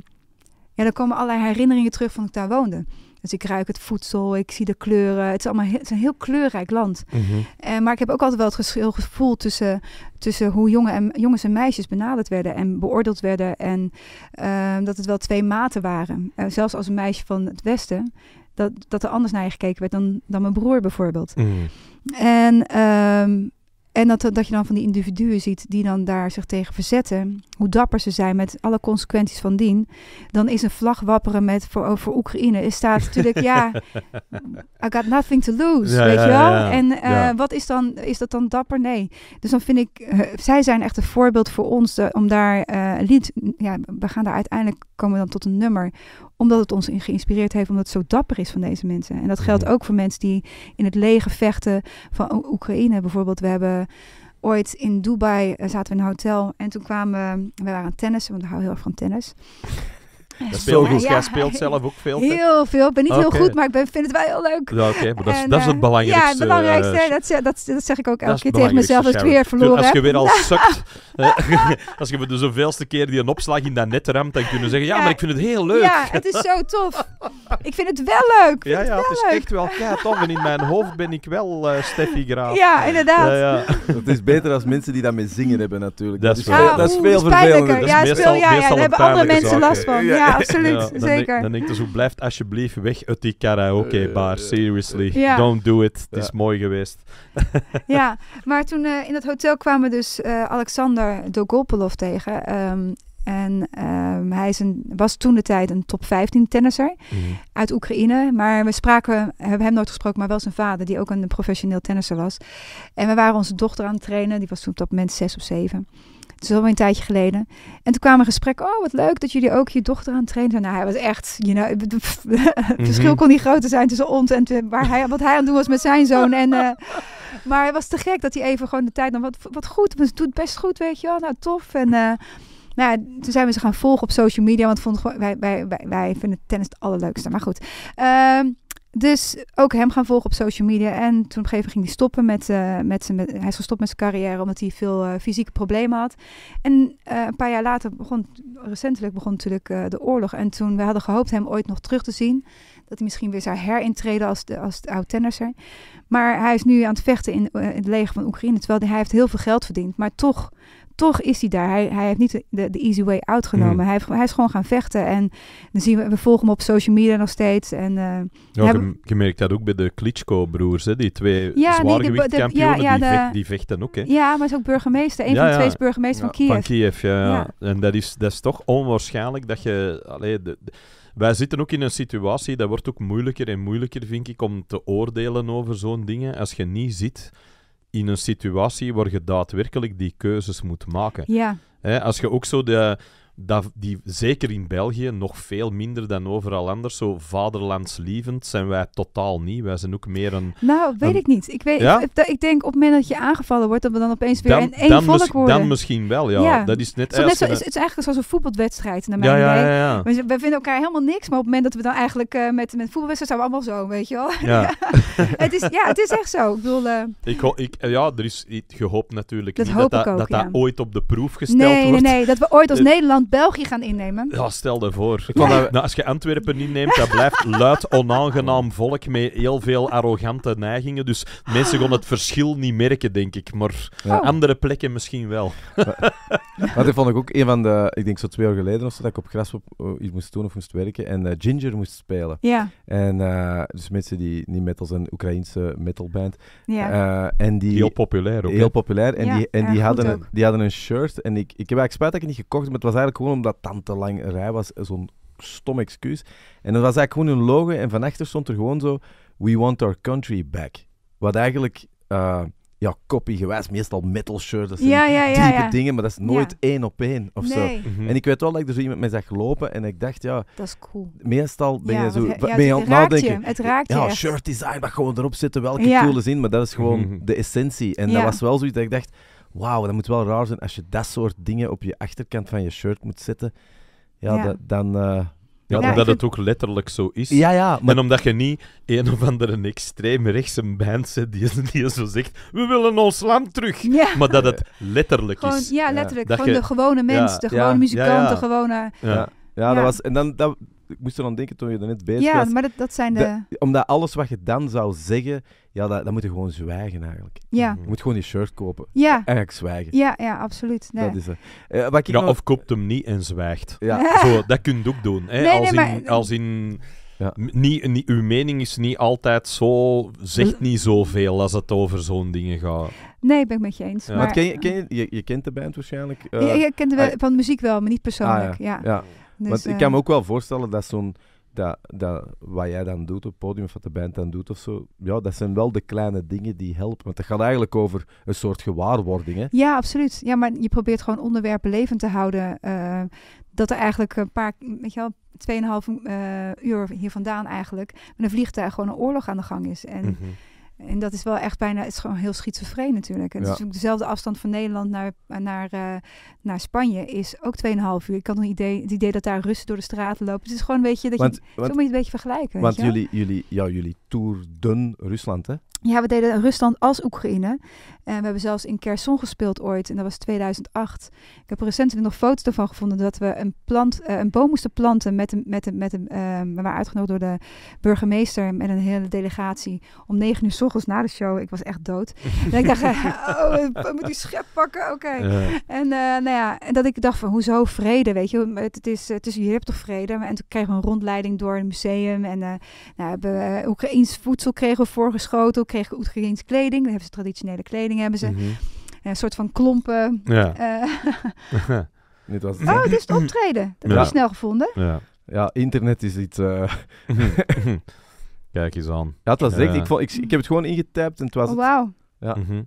ja, dan komen allerlei herinneringen terug van dat ik daar woonde. Dus ik ruik het voedsel, ik zie de kleuren. Het is, allemaal heel, het is een heel kleurrijk land. Mm maar ik heb ook altijd wel het gevoel gevoeld tussen, tussen hoe jongen en, jongens en meisjes benaderd werden en beoordeeld werden. En ehm, dat het wel twee maten waren. Uh, zelfs als een meisje van het Westen, dat, dat er anders naar je gekeken werd dan, dan mijn broer bijvoorbeeld. Mm. En ehm, en dat, dat je dan van die individuen ziet die dan daar zich tegen verzetten, hoe dapper ze zijn met alle consequenties van dien, dan is een vlag wapperen met voor, voor Oekraïne is staat natuurlijk, ja, I got nothing to lose, weet je wel? en eh, wat is dan, is dat dan dapper? Nee. Dus dan vind ik, eh, zij zijn echt een voorbeeld voor ons de, eh, om daar uh, ja, we gaan daar uiteindelijk komen we dan tot een nummer, omdat het ons geïnspireerd heeft, omdat het zo dapper is van deze mensen. En dat geldt mhm. ook voor mensen die in het leger vechten van Oekraïne. Bijvoorbeeld, we hebben ooit in Dubai, eh, zaten we in een hotel. En toen kwamen we, we waren aan tennissen, want we houden heel erg van tennis. Dat speelt Jij speelt zelf ook veel. Heel veel. Ik ben niet heel goed, maar ik vind het wel heel leuk. Ja, Oké, maar dat, dat is het eh, belangrijkste. Ja, het belangrijkste. Eh, dat, zeg, dat, zeg ik ook elke keer tegen mezelf. Dat weer verloren Als je weer al sukt, eh, als je de zoveelste keer die een opslag in dat net ramt, dan kunnen zeggen, ja, maar ik vind het heel leuk. Ja, het is zo tof. Ik vind het wel leuk. ja, ja, het is echt wel ja, tof. En in mijn hoofd ben ik wel Steffi Graaf. Ja, inderdaad. Ja, Het is beter als mensen die daarmee zingen hebben natuurlijk. Dat is veel vervelender. Dat is ja, daar hebben andere mensen last van. Ja. absoluut. zeker. Dan, denk ik dus, hoe blijft alsjeblieft weg uit die eh, bar eh, Seriously. Eh, don't do it. Het is mooi geweest. ja, maar toen in het hotel kwamen dus uh, Alexander Dogolpolov tegen. Ehm, en ehm, hij is een, was toen de tijd een top 15 tennisser mhm. uit Oekraïne. Maar we spraken, hebben hem nooit gesproken, maar wel zijn vader, die ook een professioneel tennisser was. En we waren onze dochter aan het trainen, die was toen op dat moment zes of zeven. Het is alweer een tijdje geleden. En toen kwamen gesprek Oh, wat leuk dat jullie ook je dochter aan trainen. Nou, hij was echt, you know, mhm. verschil kon niet groter zijn tussen ons en waar hij, wat hij aan doen was met zijn zoon. En, eh, maar het was te gek dat hij even gewoon de tijd nam. Wat, wat goed, het doet best goed, weet je wel. Nou, tof. En eh, nou, ja, toen zijn we ze gaan volgen op social media. Want vonden, wij, wij, wij, wij vinden tennis het allerleukste. Maar goed. Ehm, dus ook hem gaan volgen op social media. En toen op een gegeven moment ging hij stoppen met, uh, met zijn... Met, hij is gestopt met zijn carrière omdat hij veel eh, fysieke problemen had. En eh, een paar jaar later begon... Recentelijk begon natuurlijk de oorlog. En toen, we hadden gehoopt hem ooit nog terug te zien. Dat hij misschien weer zou herintreden als, de, als oud-tennisser. Maar hij is nu aan het vechten in, het leger van Oekraïne. Terwijl hij heeft heel veel geld verdiend. Maar toch toch is hij daar. Hij, hij heeft niet de, de easy way out genomen. Hmm. Hij, heeft, hij is gewoon gaan vechten. En dan zien we, we volgen hem op social media nog steeds. En, uh, ja, je, merkt dat ook bij de Klitschko-broers, die twee ja, zwaargewichtkampioenen, die, vechten ook. Hè. Ja, maar is ook burgemeester. Een van de twee is burgemeester van Kiev. ja. En dat is, dat is toch onwaarschijnlijk dat je... wij zitten ook in een situatie, dat wordt ook moeilijker en moeilijker, vind ik, om te oordelen over zo'n dingen. Als je niet ziet in een situatie waar je daadwerkelijk die keuzes moet maken. Ja. als je ook zo de, dat, die zeker in België nog veel minder dan overal anders. Zo vaderlandslievend zijn wij totaal niet. Wij zijn ook meer een. Nou, weet ik niet. Ik, weet, ik, denk op het moment dat je aangevallen wordt, dat we dan opeens weer een één volk worden. Dan misschien wel, ja. Dat is net, zo, net zo, het is eigenlijk zoals een voetbalwedstrijd, naar mijn ja, idee. we, vinden elkaar helemaal niks, maar op het moment dat we dan eigenlijk eh, met, met voetbalwedstrijden zijn we allemaal zo, weet je wel. Ja, het, is, ja het is echt zo. Ik bedoel, eh, ik, eh, ja, er is gehoopt natuurlijk dat niet dat, dat, ooit op de proef gesteld nee, wordt. Nee, nee, dat we ooit als Nederland België gaan innemen. Ja, stel ervoor. Ja. Nou, als je Antwerpen niet neemt, dan blijft luid, onaangenaam volk met heel veel arrogante neigingen. Dus mensen gaan het verschil niet merken, denk ik. Maar oh. andere plekken misschien wel. Maar dat vond ik ook een van de, ik denk zo twee jaar geleden of zo, dat ik op op eh, iets moest doen of moest werken en eh, Ginger moest spelen. Ja. En eh, dus mensen die niet met als een Oekraïense metalband. Ja. en die, heel populair ook. Heel populair. En, die, en die, hadden een, die hadden een shirt en ik, ik heb eigenlijk spijt dat ik het niet gekocht maar het was eigenlijk gewoon omdat dan te lang rij was, zo'n stom excuus. En dat was eigenlijk gewoon hun logo en van achter stond er gewoon zo, we want our country back. Wat eigenlijk... Uh, ja, copy gewijs, meestal metal shirts en zijn ja, ja, ja, type dingen, maar dat is nooit één op één of zo. Mhm. En ik weet wel dat ik er zo iemand mee zag lopen en ik dacht, ja... Dat is cool. Meestal ben je zo... ben het, aan het nadenken. Je, het raakt je Ja, shirt design, dat gewoon erop zitten, welke coole zin, maar dat is gewoon mhm. de essentie. En dat was wel zoiets dat ik dacht wauw, dat moet wel raar zijn als je dat soort dingen op je achterkant van je shirt moet zetten. Ja, dan... Eh, ja, omdat het ook letterlijk zo is. Ja, ja, maar... En omdat je niet een of andere extreemrechtse band zet die, die zo zegt: We willen ons land terug. Ja. Maar dat het letterlijk is. Ja, letterlijk. Gewoon de gewone mensen, de gewone muzikanten, de gewone. Ja. Ja, dat was, en dan, ik moest er aan denken toen je er net bezig was. Ja, maar dat, zijn de... Omdat alles wat je dan zou zeggen, ja, dat, dat moet je gewoon zwijgen eigenlijk. Ja. Je moet gewoon die shirt kopen. Ja. Eigenlijk zwijgen. Ja, ja, absoluut. Nee. Dat is het. Eh, wat ik ja, Of koopt hem niet en zwijgt. Ja. Zo, dat kun je ook doen. Hè? Nee, als, in, als in... uw mening is niet altijd zo, zegt niet zoveel als het over zo'n dingen gaat. Nee, ben ik met je eens. Maar, maar ken je, ken je, je, kent de band waarschijnlijk? Uh, je, je, de, ah, van de muziek wel, maar niet persoonlijk. Ah, ja. Dus, Want ik eh, kan me ook wel voorstellen dat zo'n dat, dat, wat jij dan doet op het podium, of wat de band dan doet of zo, ja, dat zijn wel de kleine dingen die helpen. Want het gaat eigenlijk over een soort gewaarwording. Hè? Ja, absoluut. Ja, maar je probeert gewoon onderwerpen levend te houden. Eh, dat er eigenlijk een paar, weet je wel, 2,5 uh, eh, uur hier vandaan eigenlijk, met een vliegtuig gewoon een oorlog aan de gang is. En mhm. En dat is wel echt bijna, het is gewoon heel schizofreen natuurlijk. Het is ook dezelfde afstand van Nederland naar, naar, eh, naar Spanje is ook 2,5 uur. Ik had een idee, het idee dat daar Russen door de straten lopen. Het is gewoon een beetje dat je, zo moet je een beetje vergelijken. Want jullie, jullie, ja, jullie toerden Rusland hè? Ja, we deden Rusland als Oekraïne. En eh, we hebben zelfs in Kherson gespeeld ooit. En dat was 2008. Ik heb recentelijk nog foto's ervan gevonden dat we een, plant, eh, een boom moesten planten. Met een, met een, met een, ehm, we waren uitgenodigd door de burgemeester met een hele delegatie. Om negen uur s ochtends na de show. Ik was echt dood. en ik dacht, eh, oh, we moeten die schep pakken. Oké. En nou ja, en dat ik dacht van, hoezo vrede? Weet je, het, is, het is, je hebt toch vrede? En toen kregen we een rondleiding door een museum. En nou, hebben we Oekraïns voedsel kregen we voorgeschoten kregen kleding. hebben ze traditionele kleding, hebben ze. Mhm. Eh, een soort van klompen. Ja. Dit eh. was oh, het. Oh, dit is het optreden. Dat ja. heb je snel gevonden. Ja. ja, internet is iets... Uh... Kijk eens aan. Ja, het was echt... Ik, vond, ik, ik, heb het gewoon ingetapt en het was oh, wow. Ja. Mhm.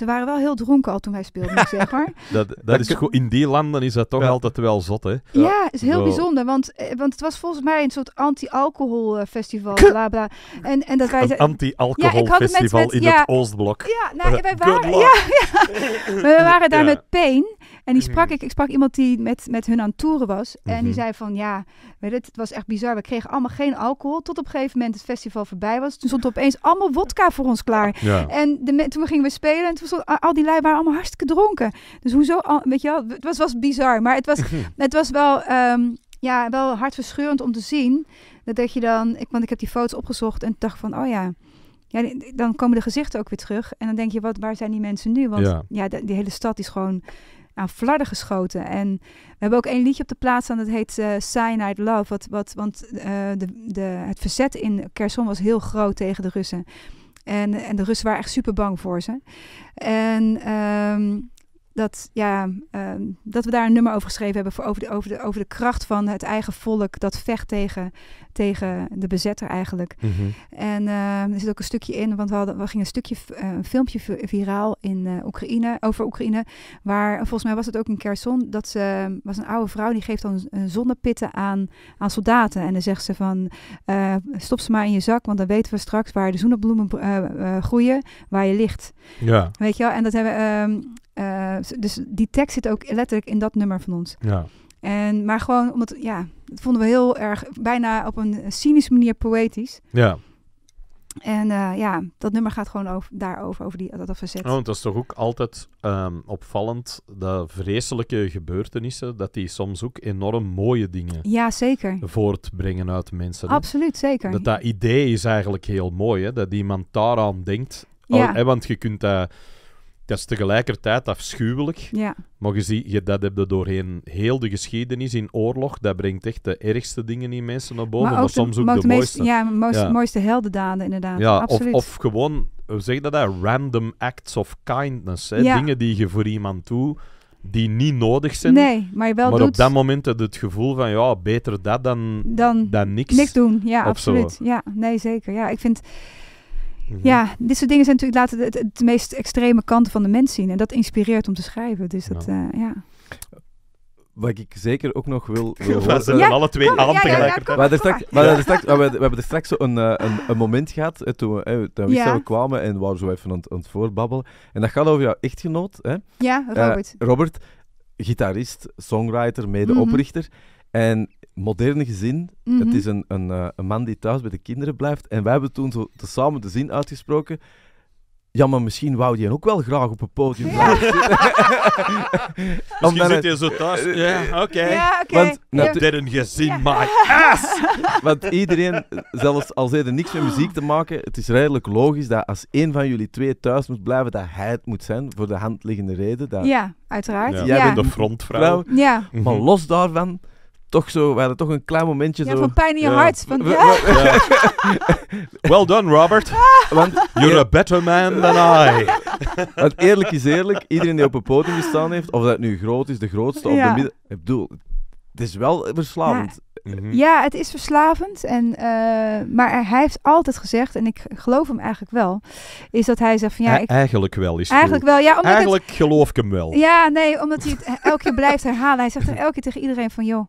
Ze waren wel heel dronken al toen wij speelden, zeg dat, dat, dat is in die landen is dat toch altijd wel zot, hè? Ja, is heel bijzonder, want, eh, want het was volgens mij een soort anti-alcohol eh, festival, bla bla. En, en dat wij... Een anti-alcohol festival in het Oostblok. Ja, nou, wij waren, ja, we waren daar met Pain. En die mhm. sprak ik, ik sprak iemand die met, met hun aan toeren was. En die mhm. zei van, ja, weet het, het was echt bizar. We kregen allemaal geen alcohol. Tot op een gegeven moment het festival voorbij was. Toen stond opeens allemaal wodka voor ons klaar. En de, toen gingen we spelen en toen al die lui waren allemaal hartstikke dronken. Dus hoezo, al, weet je wel, het was, was bizar. Maar het was, het was wel, um, ja, wel hartverscheurend om te zien. Dat, dat je dan, ik, want ik heb die foto's opgezocht en dacht van, oh ja, ja, dan komen de gezichten ook weer terug. En dan denk je, wat, waar zijn die mensen nu? Want ja, ja de, die hele stad is gewoon aan flarden geschoten. En we hebben ook één liedje op de plaats aan dat heet uh, Love. Wat, wat, want eh, de, de, het verzet in Kherson was heel groot tegen de Russen. En, en de Russen waren echt super bang voor ze. En ehm, dat, ja, ehm, dat we daar een nummer over geschreven hebben voor over, de, over, de, over de kracht van het eigen volk dat vecht tegen, tegen de bezetter eigenlijk. Mhm. En ehm, er zit ook een stukje in, want we, hadden, we gingen een stukje, eh, een filmpje viraal in eh, Oekraïne, over Oekraïne, waar volgens mij was het ook in Kherson, dat ze, ehm, was een oude vrouw die geeft dan zonnepitten aan, aan soldaten. En dan zegt ze van, eh, stop ze maar in je zak, want dan weten we straks waar de zonnebloemen groeien, waar je ligt. Ja. Weet je wel, en dat hebben we... Eh, dus die tekst zit ook letterlijk in dat nummer van ons. Ja. En, maar gewoon omdat, ja, dat vonden we heel erg, bijna op een cynische manier poëtisch. Ja. En eh, ja, dat nummer gaat gewoon over, daarover, over die, dat verzet. Oh, want dat is toch ook altijd ehm, opvallend, dat vreselijke gebeurtenissen, dat die soms ook enorm mooie dingen ja, zeker. voortbrengen uit mensen. Absoluut, zeker. Dat dat idee is eigenlijk heel mooi, hè? dat iemand daaraan denkt. Oh, ja. hè, want je kunt dat dat is tegelijkertijd afschuwelijk. Ja. Maar je ziet, je, dat heb je doorheen heel de geschiedenis in oorlog. Dat brengt echt de ergste dingen in mensen naar boven. Maar, soms ook, de, mooiste. Ja, most, mooiste heldendaden inderdaad. Ja, Of, gewoon, hoe zeg dat? dat Random acts of kindness. Dingen die je voor iemand doet die niet nodig zijn. Nee, maar je wel Maar doet... op dat moment heb het gevoel van, ja, beter dat dan, dan, niks. Niks doen, ja, absoluut. Ja, nee, zeker. Ja, ik vind... Mhm. Ja, dit soort dingen zijn natuurlijk laten de, meest extreme kanten van de mens zien. En dat inspireert om te schrijven. Dus dat, ja. Eh, Wat ik zeker ook nog wil... we zijn alle twee aan tegelijkertijd. Maar, we, hebben er straks zo een, eh, een, moment gehad, eh, toen we, hè, toen we kwamen en waren zo even aan, aan, het voorbabbelen. En dat gaat over jouw echtgenoot. Hè? Ja, Robert. Robert, gitarist, songwriter, medeoprichter. Mm En moderne gezin. Het mhm. is een, een, eh, een, man die thuis bij de kinderen blijft. En wij hebben toen zo samen de zin uitgesproken. Ja, maar misschien wou je ook wel graag op een podium blijven. Ja. misschien zit je zo thuis. Ja, oké. Want Want iedereen, zelfs al er niks met muziek te maken, het is redelijk logisch dat als één van jullie twee thuis moet blijven, dat hij het moet zijn, voor de hand liggende reden. Dat... Ja, uiteraard. Jij bent de frontvrouw. Ja. Maar mhm. los daarvan toch zo, we hadden toch een klein momentje ja, zo... van pijn in je hart. Van, ja. well done, Robert. Ah. Want, You're a better man than I. Want eerlijk is eerlijk, iedereen die op een podium gestaan heeft, of dat nu groot is, de grootste of de midden... Ik bedoel, het is wel verslavend. Ja, mhm. het is verslavend. En, eh, maar hij heeft altijd gezegd, en ik geloof hem eigenlijk wel, is dat hij zegt van ja... Ik, eigenlijk wel is Eigenlijk wel, ja. Omdat eigenlijk geloof ik hem wel. Ja, nee, omdat hij het elke keer blijft herhalen. Hij zegt er elke keer tegen iedereen van joh...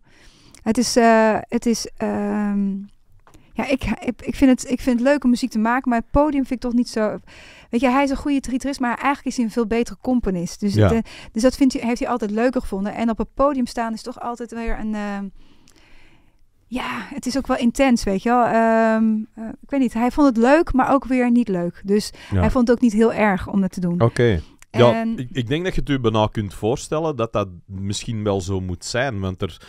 Het is, eh, het is ehm, ja, ik, ik, vind het, ik vind leuk om muziek te maken, maar het podium vind ik toch niet zo. Weet je, hij is een goede tritris, maar eigenlijk is hij een veel betere componist. Dus, dus dat vindt hij, heeft hij altijd leuker gevonden. En op het podium staan is toch altijd weer een. Ehm, ja, het is ook wel intens, weet je wel. Ehm, eh, ik weet niet, hij vond het leuk, maar ook weer niet leuk. Dus hij vond het ook niet heel erg om het te doen. Oké. Ja, ik, ik, denk dat je het je bijna kunt voorstellen dat dat misschien wel zo moet zijn. Want er,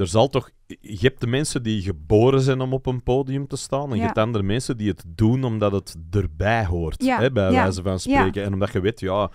er zal toch... Je hebt de mensen die geboren zijn om op een podium te staan. En je hebt andere mensen die het doen omdat het erbij hoort. Hè, bij wijze van spreken. En omdat je weet, ja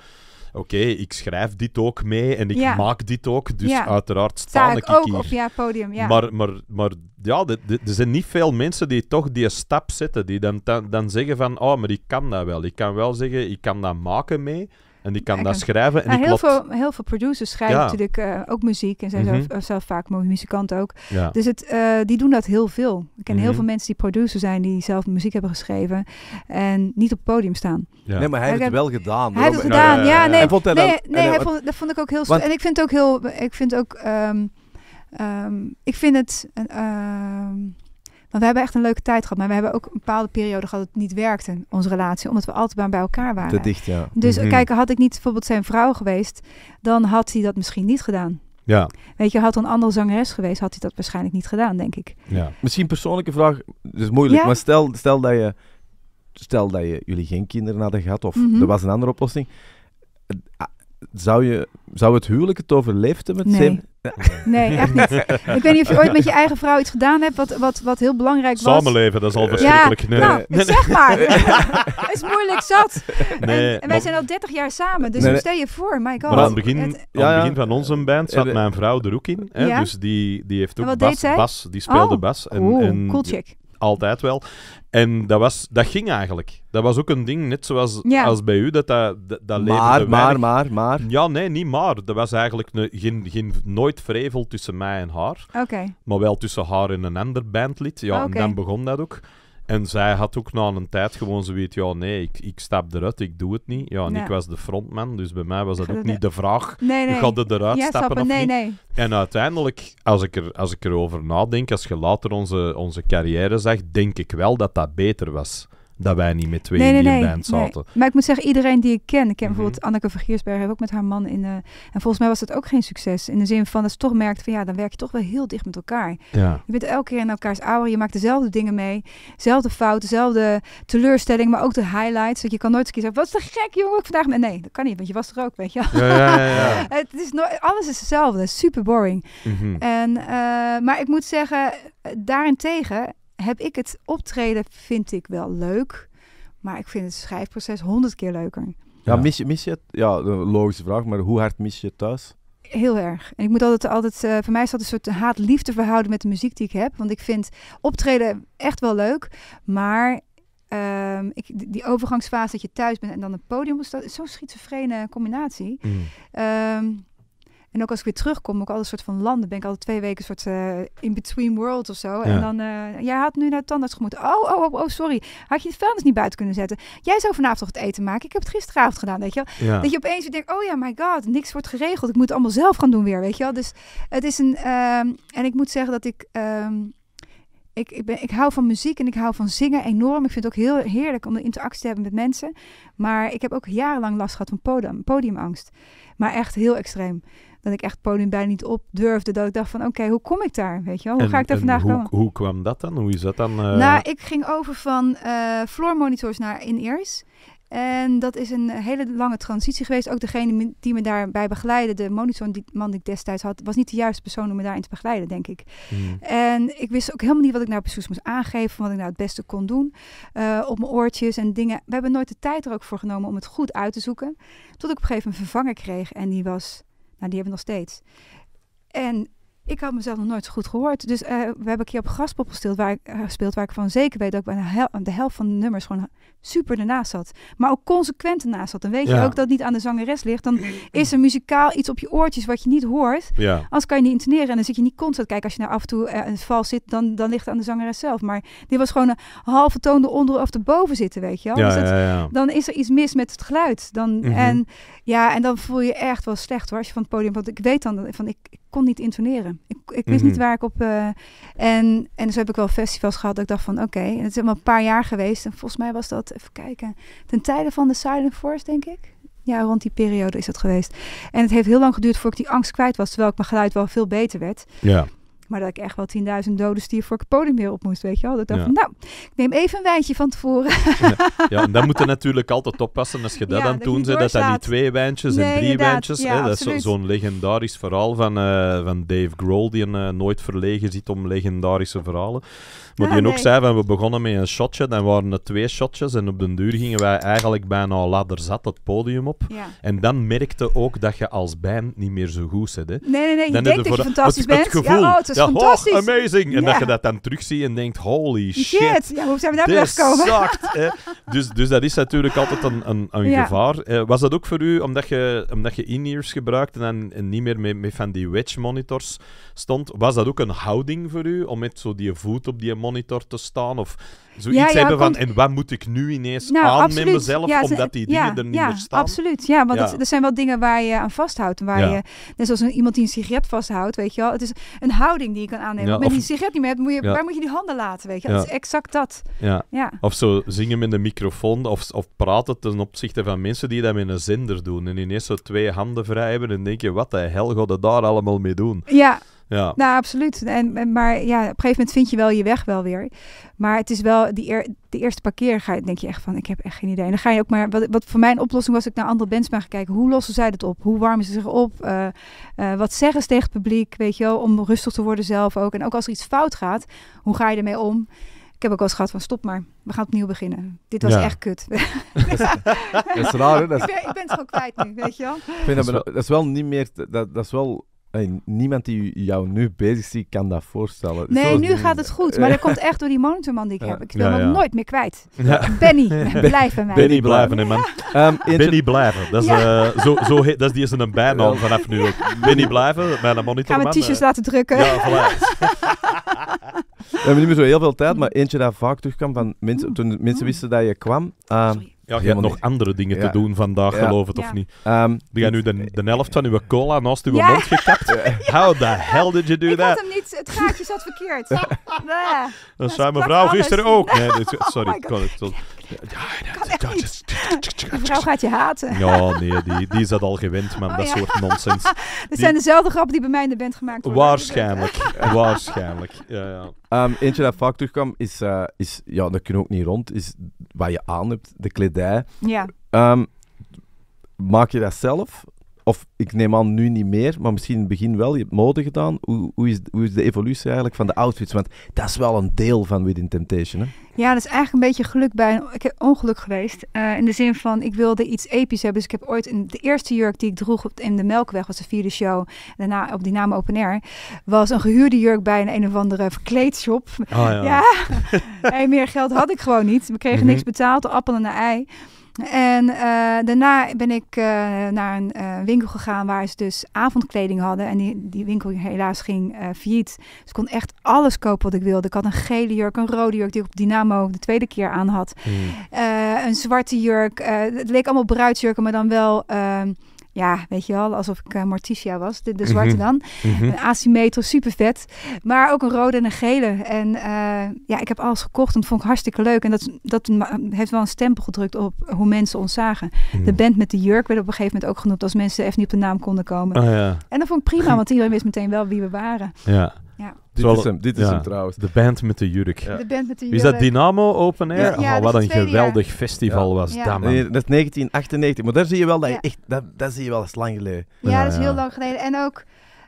oké, ik schrijf dit ook mee en ik maak dit ook. Dus uiteraard staan ik, ook hier. ja, Maar, maar, maar ja, er zijn niet veel mensen die toch die stap zetten. Die dan, dan, dan zeggen van, oh, maar ik kan dat wel. Ik kan wel zeggen, ik kan dat maken mee. En die kan daar schrijven. En heel, Veel, heel veel producers schrijven natuurlijk eh, ook muziek. En zijn zelf, mhm. eh, zelf, vaak muzikanten ook. Dus het, eh, die doen dat heel veel. Ik ken heel mhm. veel mensen die producer zijn, die zelf muziek hebben geschreven. En niet op het podium staan. Nee, maar hij heeft het wel gedaan. Hij heeft het gedaan, ja. nee, nee, dat vond ik ook heel... Want, en ik vind het ook heel... Ik vind ook... Ehm, ehm, ik vind het... Ehm, want we hebben echt een leuke tijd gehad. Maar we hebben ook een bepaalde periode gehad dat het niet werkte, onze relatie. Omdat we altijd bij elkaar waren. Te dicht, ja. Dus mhm. kijk, had ik niet bijvoorbeeld zijn vrouw geweest, dan had hij dat misschien niet gedaan. Ja. Weet je, had een andere zangeres geweest, had hij dat waarschijnlijk niet gedaan, denk ik. Ja. Misschien persoonlijke vraag, dus moeilijk. Ja. Maar stel, stel, dat je, stel dat je jullie geen kinderen hadden gehad, of mhm. er was een andere oplossing. Eh, ah, zou, je, zou het huwelijk het overleefd hebben? Nee. Nee, echt niet. Ik weet niet of je ooit met je eigen vrouw iets gedaan hebt wat, wat, wat heel belangrijk was. Samenleven, dat is al verschrikkelijk. Ja, nee. Nou, zeg maar. Het is moeilijk zat. En, en, wij zijn al 30 jaar samen, dus hoe stel je voor? My God. Maar aan het begin, aan het begin van onze band zat mijn vrouw er ook in. Hè, Dus die, die heeft ook bas, bas, die speelde oh. bas. En, en, cool chick altijd wel. En dat, was, dat ging eigenlijk. Dat was ook een ding, net zoals als bij u, dat dat, dat, maar, Maar, maar, maar, Ja, nee, niet maar. Dat was eigenlijk geen, geen, nooit vrevel tussen mij en haar. Okay. Maar wel tussen haar en een ander bandlid. Ja, en dan begon dat ook. En zij had ook na een tijd gewoon zoiets, ja nee, ik, ik stap eruit, ik doe het niet. Ja, en ik was de frontman, dus bij mij was dat ook niet de vraag. Nee, nee. eruit stappen of nee, niet? En uiteindelijk, als ik, er, als ik erover nadenk, als je later onze, onze carrière zegt denk ik wel dat dat beter was dat wij niet met twee nee, in nee, zaten. Nee. Maar ik moet zeggen, iedereen die ik ken, ik ken mhm. bijvoorbeeld Anneke Vergeersberg, heb ook met haar man in de, eh, en volgens mij was dat ook geen succes. In de zin van dat ze toch merkt van ja, dan werk je toch wel heel dicht met elkaar. Ja. Je bent elke keer in elkaars ouder, je maakt dezelfde dingen mee, dezelfde fouten, dezelfde teleurstelling, maar ook de highlights. Dat je kan nooit kiezen wat is de gek jongen, ik vandaag met nee, dat kan niet, want je was er ook, weet je. Ja, ja, ja, Het is nooit, alles is hetzelfde, super boring. Mhm. En eh, maar ik moet zeggen, eh, daarentegen heb ik het optreden, vind ik wel leuk. Maar ik vind het schrijfproces honderd keer leuker. Ja, Mis, je, mis je het? Ja, logische vraag, maar hoe hard mis je het thuis? Heel erg. En ik moet altijd, altijd eh, voor mij is dat een soort haat-liefde verhouden met de muziek die ik heb. Want ik vind optreden echt wel leuk, maar Um, ik, die overgangsfase dat je thuis bent en dan het podium, is zo'n schizofrene combinatie. Mm. Ehm, en ook als ik weer terugkom, ook alle een soort van landen. Ben ik altijd twee weken soort eh, in-between world of zo. En dan, eh, jij had nu naar het tandarts gemoet. Oh, oh, oh, oh, sorry. Had je het vuilnis niet buiten kunnen zetten? Jij zou vanavond toch het eten maken? Ik heb het gisteravond gedaan, weet je wel. Dat je opeens denkt, oh ja, my god, niks wordt geregeld. Ik moet het allemaal zelf gaan doen weer, weet je wel. Dus het is een... Ehm, en ik moet zeggen dat ik... Ehm, ik, ik, ben, ik hou van muziek en ik hou van zingen enorm. Ik vind het ook heel heerlijk om de interactie te hebben met mensen. Maar ik heb ook jarenlang last gehad van podium, podiumangst. Maar echt heel extreem dat ik echt podium bijna niet op durfde. Dat ik dacht van, oké, hoe kom ik daar? Weet je wel? Hoe ga ik daar vandaag hoe, komen? Hoe kwam dat dan? Hoe is dat dan? Eh? Nou, ik ging over van uh, eh, floor monitors naar in-ears. En dat is een hele lange transitie geweest. Ook degene die me daarbij begeleidde, de monitorman die ik destijds had, was niet de juiste persoon om me daarin te begeleiden, denk ik. Hmm. En ik wist ook helemaal niet wat ik nou precies moest aangeven, wat ik nou het beste kon doen. Eh, op mijn oortjes en dingen. We hebben nooit de tijd er ook voor genomen om het goed uit te zoeken. Tot ik op een gegeven moment een vervanger kreeg en die was nou, die hebben we nog steeds. En ik had mezelf nog nooit zo goed gehoord. Dus eh, we hebben een keer op Graspop gespeeld waar, ik, eh, gespeeld, waar ik van zeker weet dat ik bijna de helft van de nummers gewoon super ernaast zat. Maar ook consequent ernaast zat. Dan weet je ook dat niet aan de zangeres ligt. Dan is er muzikaal iets op je oortjes wat je niet hoort. Als Anders kan je niet intoneren en dan zit je niet constant. Kijk, als je naar nou af en toe uh, een val zit, dan, dan ligt het aan de zangeres zelf. Maar dit was gewoon een halve toon eronder of erboven zitten, weet je wel. Ja, dus dan is er iets mis met het geluid. Dan, mhm. en, ja, en dan voel je echt wel slecht hoor, als je van het podium... Want ik weet dan van, ik kon niet intoneren. Ik, ik wist niet mhm. waar ik op... Eh, en, en zo dus heb ik wel festivals gehad dat ik dacht van oké, okay, het is helemaal een paar jaar geweest. En volgens mij was dat, even kijken, ten tijde van de Silent Force denk ik. Ja, rond die periode is dat geweest. En het heeft heel lang geduurd voordat ik die angst kwijt was, terwijl ik mijn geluid wel veel beter werd. Ja. Maar dat ik echt wel 10.000 doden stier voor het podium weer op moest, weet je wel. Dat nou, ik neem even een wijntje van tevoren. Ja, en dan moet je natuurlijk altijd oppassen als je dat ja, aan doen zit, dat zijn niet twee wijntjes en drie wijntjes. Hè? dat is zo'n legendarisch verhaal van, eh, van Dave Grohl, die uh, nooit verlegen ziet om legendarische verhalen. Maar die ah, ook zei van, we begonnen met een shotje, dan waren het twee shotjes en op den duur gingen wij eigenlijk bijna ladder zat het podium op. En dan merkte ook dat je als band niet meer zo goed zit. Hè? Nee, nee, nee, je dan denkt dat je fantastisch bent. Oh, het gevoel, fantastisch. Oh, amazing. En dat je dat dan terugziet en denkt, holy shit. Ja, hoe zijn we daar gekomen? Exact, Dus, dus dat is natuurlijk altijd een, een, een gevaar. Eh, was dat ook voor u, omdat je, omdat je in-ears gebruikte en, en niet meer met, met van die wedge monitors stond, was dat ook een houding voor u om met zo die voet op die monitor te staan? Of Zoiets ja, hebben van, en wat moet ik nu ineens nou, aan absoluut. met mezelf, omdat die dingen er niet meer staan? Absoluut, ja, want er zijn wel dingen waar je aan vasthoudt. Waar je, net zoals een, iemand die een sigaret vasthoudt, weet je wel. Het is een houding die je kan aannemen. Met of... die sigaret niet meer moet je, waar moet je die handen laten, weet je Dat is exact dat. Ja. Of zo zingen met een microfoon, of, of praten ten opzichte van mensen die dat met een zender doen. En ineens zo twee handen vrij hebben en denk je, wat de hel gaat daar allemaal mee doen? Ja, ja. Nou, absoluut. En, maar ja, op een gegeven moment vind je wel je weg wel weer. Maar het is wel, die de eerste parkeer denk je echt van, ik heb echt geen idee. En dan ga je ook maar, wat, wat voor mijn oplossing was, ik naar andere bands ben gaan kijken. Hoe lossen zij dat op? Hoe warmen ze zich op? Eh, eh, wat zeggen ze tegen het publiek, weet je wel, om rustig te worden zelf ook. En ook als er iets fout gaat, hoe ga je ermee om? Ik heb ook al eens gehad van stop maar, we gaan opnieuw beginnen. Dit was echt kut. dat is raar, hè? Dat Ik, ben, het gewoon kwijt nu, weet je wel. Ik dat, is wel, dat is wel niet meer, dat, dat is wel niemand die jou nu bezig ziet, kan dat voorstellen. Nee, nu gaat het goed. Maar dat komt echt door die monitorman die ik heb. Ik wil hem nooit meer kwijt. Benny, blijf bij mij. Benny, blijven, hè man. Ehm, Benny, blijven. Dat is, eh, zo, zo dat is die is een bijnaam vanaf nu ook. Benny, blijven, mijn monitorman. Gaan we eh. t-shirts laten drukken. Ja, voilà. we hebben niet meer zo heel veel tijd, maar eentje dat vaak terugkwam van mensen, toen mensen wisten dat je kwam. Ehm, ja, je hebt nog andere dingen te doen vandaag, geloof het of niet. Um, ehm, gaan nu de, de helft van uw cola naast uw mond gekapt. How the hell did you do that? Ik had hem niet, het gaatje zat verkeerd. dat, dat zei mevrouw gisteren ook. Nee, sorry, oh ik kon het ja, dat, vrouw gaat je haten. Ja, nee, die, die is dat al gewend, man. Oh, dat soort nonsens. dat zijn dezelfde grappen die bij mij in de band gemaakt worden. Waarschijnlijk. waarschijnlijk. Ja, ja. Ehm, eentje dat vaak terugkwam is, eh, is ja, dat kunnen we ook niet rond, is wat je aan hebt, de kledij. Ja. Ehm, maak je dat zelf? of ik neem aan nu niet meer, maar misschien in het begin wel, je hebt mode gedaan. Hoe, hoe, is, hoe is de evolutie eigenlijk van de outfits? Want dat is wel een deel van Within Temptation, hè? Ja, dat is eigenlijk een beetje geluk bij. ik heb ongeluk geweest. Eh, in de zin van, ik wilde iets episch hebben. Dus ik heb ooit de eerste jurk die ik droeg in de Melkweg, was de vierde show. Daarna op Dynamo Open Air. Was een gehuurde jurk bij een een of andere verkleedshop. Oh, ja. meer geld had ik gewoon niet. We kregen mhm. niks betaald, de appel en ei. En eh, daarna ben ik eh, naar een eh, winkel gegaan waar ze dus avondkleding hadden. En die, die winkel helaas ging failliet. Dus ik kon echt alles kopen wat ik wilde. Ik had een gele jurk, een rode jurk die ik op Dynamo de tweede keer aan had. Hmm. een zwarte jurk. het leek allemaal bruidsjurken, maar dan wel... Ehm, ja, weet je wel, alsof ik uh, eh, Morticia was, de, de zwarte mhm. dan. Mhm. Een asymmetrisch, super vet. Maar ook een rode en een gele. En eh, ja, ik heb alles gekocht en dat vond ik hartstikke leuk. En dat, dat heeft wel een stempel gedrukt op hoe mensen ons zagen. Mhm. De band met de jurk werd op een gegeven moment ook genoemd als mensen even niet op de naam konden komen. Oh, ja. En dat vond ik prima, want iedereen wist meteen wel wie we waren. Ja. Ja. Dit is hem, dit is hem trouwens. De band met de jurk. De band met Is dat Dynamo Open Air? Ja, ah, wat een geweldig festival was dat, man. dat is 1998, maar daar zie je wel dat echt... Dat, dat zie je wel lang geleden. Ja, dat is heel lang geleden. En ook...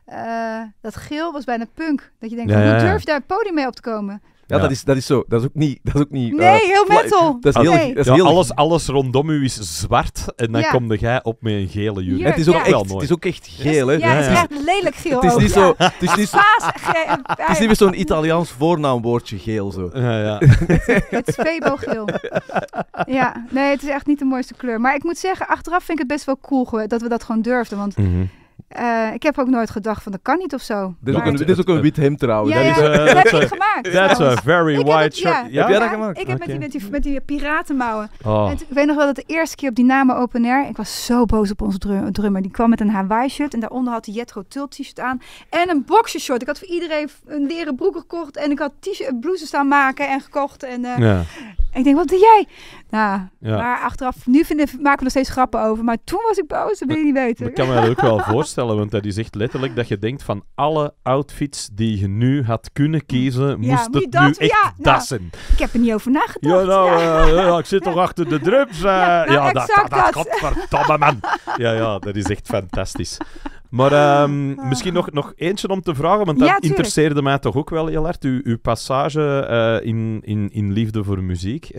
Eh, dat geel was bijna punk. Dat je denkt, hoe durf daar een podium mee op te komen? Ja, Dat, is, dat is zo. Dat is ook niet... Dat is ook niet nee, eh, heel metal. Dat is heel, dat is heel alles, alles rondom u is zwart en dan komt jij op met een gele jurk. het, is ook echt, mooi. het is ook echt geel, hè? Ja, het is echt lelijk geel. Het is niet zo... Eh, het is niet, het is niet zo'n Italiaans voornaamwoordje geel, zo. Ja, ja. het is geel Ja, nee, het is echt niet de mooiste kleur. Maar ik moet zeggen, achteraf vind ik het best wel cool dat we dat gewoon durfden, want... Mhm. Eh, ik heb ook nooit gedacht van dat kan niet of zo. Dit, is ook, een, dit ook een wit hem trouwens. dat eh, heb ik eh, gemaakt. That's a very ik white shirt. jij dat gemaakt? Ik heb met, die, met, die, piratenmouwen. Oh. En ik weet nog wel dat de eerste keer op die Dynamo Open Air, ik was zo boos op onze drummer. Die kwam met een Hawaii shirt en daaronder had hij Jetro Tul t-shirt aan en een boxershort. Ik had voor iedereen een leren broek gekocht en ik had t-shirt blouses staan maken en gekocht. En, en ik denk, wat doe jij? Nou, ja, maar achteraf, nu vinden, maken we nog steeds grappen over. Maar toen was ik boos, dat wil je niet weten. Ik kan me dat ook wel voorstellen, want dat is echt letterlijk dat je denkt van alle outfits die je nu had kunnen kiezen, moest nu echt nou, dassen. ik heb er niet over nagedacht. Ja, nou, eh, eh, ik zit toch achter de drums. ja, eh. nou, dat, dat, dat. Godverdomme man. Ja, ja, dat is echt fantastisch. Maar ah, ehm, ah. misschien nog, nog eentje om te vragen, want dat interesseerde mij toch ook wel heel hard. U, uw passage in, in, in liefde voor muziek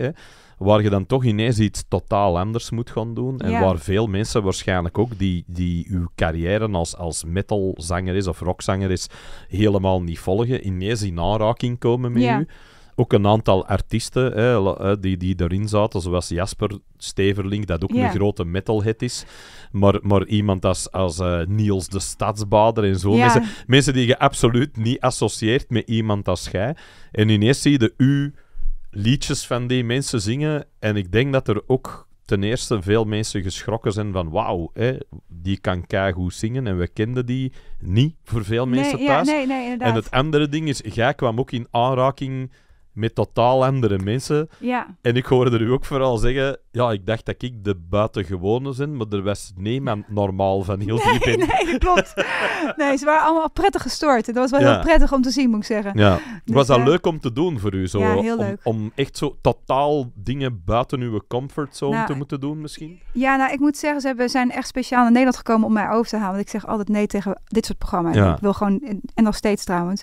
waar je dan toch ineens iets totaal anders moet gaan doen. En waar veel mensen waarschijnlijk ook, die, die uw carrière als, als metalzanger is of rockzanger is, helemaal niet volgen, ineens in aanraking komen met u ook een aantal artiesten hè, die, die erin zaten, zoals Jasper Steverling, dat ook een grote metalhead is. Maar, maar iemand als, als eh, Niels de Stadsbader en zo. Mensen, mensen die je absoluut niet associeert met iemand als jij. En ineens zie je u liedjes van die mensen zingen. En ik denk dat er ook ten eerste veel mensen geschrokken zijn van wauw, die kan keigoed zingen en we kenden die niet voor veel mensen thuis. en het andere ding is, jij kwam ook in aanraking met totaal andere mensen. Ja. En ik hoorde er u ook vooral zeggen, ja, ik dacht dat ik de buitengewone zin, maar er was niemand normaal van heel die nee, nee, klopt. Nee, ze waren allemaal prettig gestoord. Dat was wel heel prettig om te zien, moet ik zeggen. Ja. Dus, was dat eh, leuk om te doen voor u? Zo, heel om, leuk. om echt zo totaal dingen buiten uw comfortzone nou, te moeten doen misschien? Ja, nou, ik moet zeggen, ze hebben, zijn echt speciaal naar Nederland gekomen om mij over te halen. Want ik zeg altijd nee tegen dit soort programma's. Ja. Ik wil gewoon, en nog steeds trouwens.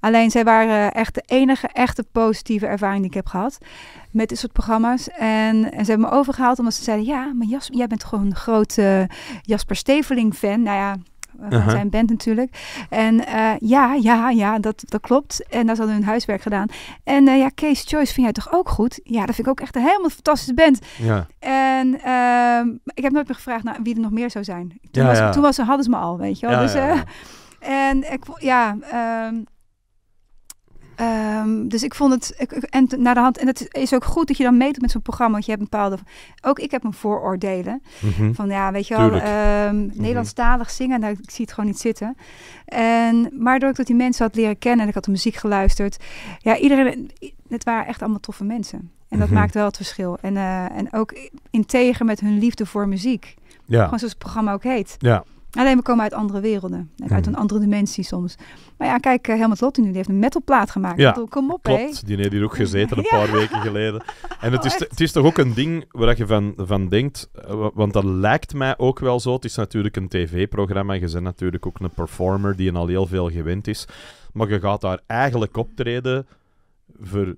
Alleen, zij waren echt de enige echte positieve ervaring die ik heb gehad met dit soort programma's. En, en ze hebben me overgehaald omdat ze zeiden: Ja, maar Jas, jij bent gewoon een grote Jasper Steveling fan. Nou ja. Eh, uh-huh. zijn band natuurlijk. En eh, ja, ja, ja, dat, dat klopt. En daar ze hadden hun huiswerk gedaan. En uh, ja, Case Choice vind jij toch ook goed? Ja, dat vind ik ook echt een helemaal fantastische band. Ja. En ehm, ik heb nooit meer gevraagd naar wie er nog meer zou zijn. Toen, ja, was, ja. toen was, hadden ze me al, weet je wel. dus, En ik, ja... Ehm, Ehm, dus ik vond het. en naar de hand. En het is ook goed dat je dan meedoet met zo'n programma. Want je hebt bepaalde. Ook ik heb een vooroordelen. Mhm. Van ja, weet je wel. Ehm, mhm. Nederlandstalig zingen. Nou, ik zie het gewoon niet zitten. En, maar door ik die mensen had leren kennen. En ik had de muziek geluisterd. Ja, iedereen. Het waren echt allemaal toffe mensen. En dat mhm. maakt wel het verschil. En, eh, en ook integer met hun liefde voor muziek. Ja. Gewoon zoals het programma ook heet. Ja. Alleen we komen uit andere werelden. Uit een mhm. andere dimensie soms. Maar ja, kijk, eh, Helmut Lotti nu, die heeft een metalplaat gemaakt. Ja, kom op, klopt. nee Die heeft hier ook gezeten een paar weken geleden. En het, is, oh, het is toch ook een ding waar je van, van denkt, eh, want dat lijkt mij ook wel zo. Het is natuurlijk een tv-programma. Je bent natuurlijk ook een performer die al heel veel gewend is. Maar je gaat daar eigenlijk optreden voor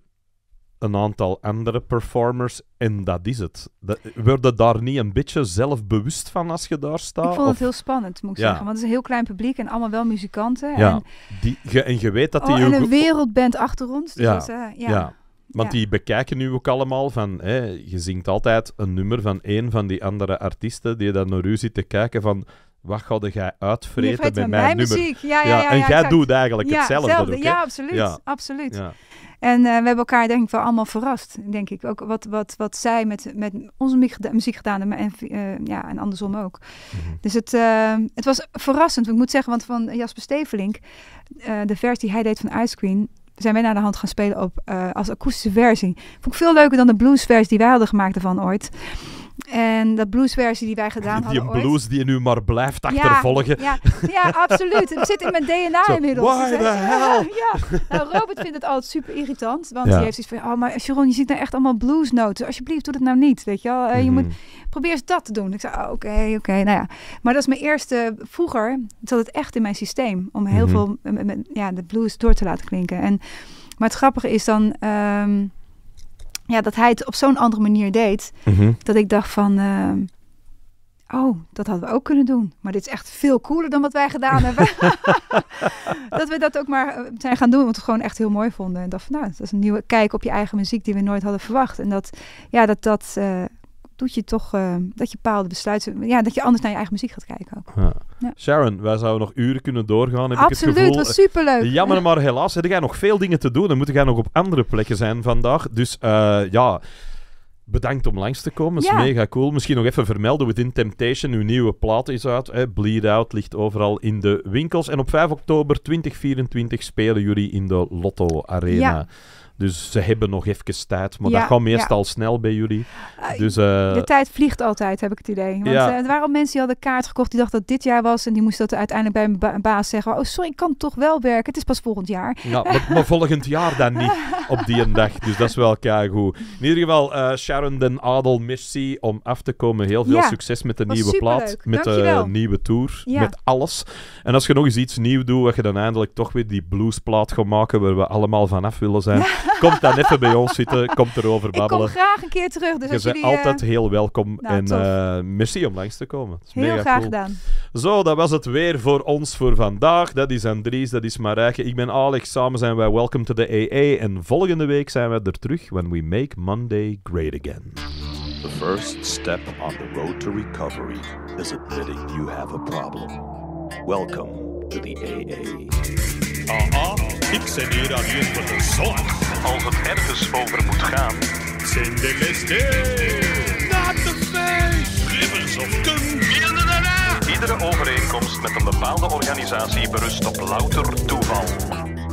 een aantal andere performers en dat is het. Worden daar niet een beetje zelf bewust van als je daar staat? Ik vond het heel spannend, moet ik zeggen. Want het is een heel klein publiek en allemaal wel muzikanten. Ja, en, die, je weet dat die... Oh, en een wereldband achter ons. Dus eh, ja. ja. Want die bekijken nu ook allemaal van... Hè, je zingt altijd een nummer van één van die andere artiesten die dan naar u ziet te kijken van wat ga jij uitvreten met mijn, nummer? Muziek. Ja, en jij doet eigenlijk hetzelfde. Ook, ja, absoluut. absoluut. En eh, we hebben elkaar denk ik wel allemaal verrast, denk ik. Ook wat, wat, wat zij met, met onze muziek gedaan hebben en, eh, ja, en andersom ook. Mhm. Dus het, eh, het was verrassend. Ik moet zeggen, want van Jasper Stevelink, de versie die hij deed van Ice Queen, zijn wij naar de hand gaan spelen op, als akoestische versie. Vond ik veel leuker dan de bluesversie die wij hadden gemaakt ervan ooit. En dat bluesversie die wij gedaan die hadden. Die blues die je nu maar blijft achtervolgen. Ja, ja, ja absoluut. Het zit in mijn DNA inmiddels. inmiddels. Why dus, eh, the hell? Ja, nou, Robert vindt het altijd super irritant. Want hij heeft iets van: oh, maar Sharon, je ziet nou echt allemaal bluesnoten. Alsjeblieft, doe dat nou niet. Weet je wel, eh, je mhm. moet probeer eens dat te doen. Ik zei: oh, oké, oké. Nou ja, maar dat is mijn eerste. Vroeger zat het echt in mijn systeem om heel mhm. veel ja, de blues door te laten klinken. En, maar het grappige is dan. Ehm, ja, dat hij het op zo'n andere manier deed. Mhm. Dat ik dacht van. Eh, oh, dat hadden we ook kunnen doen. Maar dit is echt veel cooler dan wat wij gedaan hebben. dat we dat ook maar eh, zijn gaan doen, want we gewoon echt heel mooi vonden. En dacht van, nou, dat is een nieuwe kijk op je eigen muziek die we nooit hadden verwacht. En dat, ja, dat, dat eh, doet je toch eh, dat je bepaalde besluiten, ja, dat je anders naar je eigen muziek gaat kijken. Ook. Ja. Sharon, wij zouden nog uren kunnen doorgaan. Heb Absoluut, ik was superleuk. Eh, jammer, maar helaas heb jij nog veel dingen te doen. Dan moet jij nog op andere plekken zijn vandaag. Dus eh, ja. Bedankt om langs te komen. Dat is mega cool. Misschien nog even vermelden: Within Temptation, uw nieuwe plaat is uit. Hè. Bleed Out ligt overal in de winkels. En op 5 oktober 2024 spelen jullie in de Lotto Arena. Dus ze hebben nog even tijd. Maar dat gaat meestal snel bij jullie. Eh, dus, eh, de tijd vliegt altijd, heb ik het idee. Want ja. Eh, waren al mensen die hadden kaart gekocht. Die dachten dat dit jaar was. En die moesten dat uiteindelijk bij een, baas zeggen. Oh, sorry, ik kan toch wel werken. Het is pas volgend jaar. Ja, maar, volgend jaar dan niet. Op die een dag. Dus dat is wel goed. In ieder geval, Sharon den Adel, merci om af te komen. Heel veel succes met de nieuwe plaat. Met de nieuwe tour. Met alles. En als je nog eens iets nieuws doet. Wat je dan eindelijk toch weer die bluesplaat gaat maken. Waar we allemaal vanaf willen zijn. Komt dan even bij ons zitten. Komt erover babbelen. Ik kom graag een keer terug. Dus je bent altijd eh, heel welkom. Nou, en uh, merci om langs te komen. heel graag gedaan. Zo, dat was het weer voor ons voor vandaag. Dat is Andries, dat is Marijke. Ik ben Alex. Samen zijn wij Welcome to the AA. En volgende week zijn we er terug when we make Monday great again. The first step on the road to recovery is admitting you have a problem. Welcome to AA. ik zit hier aan hier voor de zorg. Als het ergens over moet gaan, zijn de listen. Not the face! Rivers of Kun. Iedere overeenkomst met een bepaalde organisatie berust op louter toeval.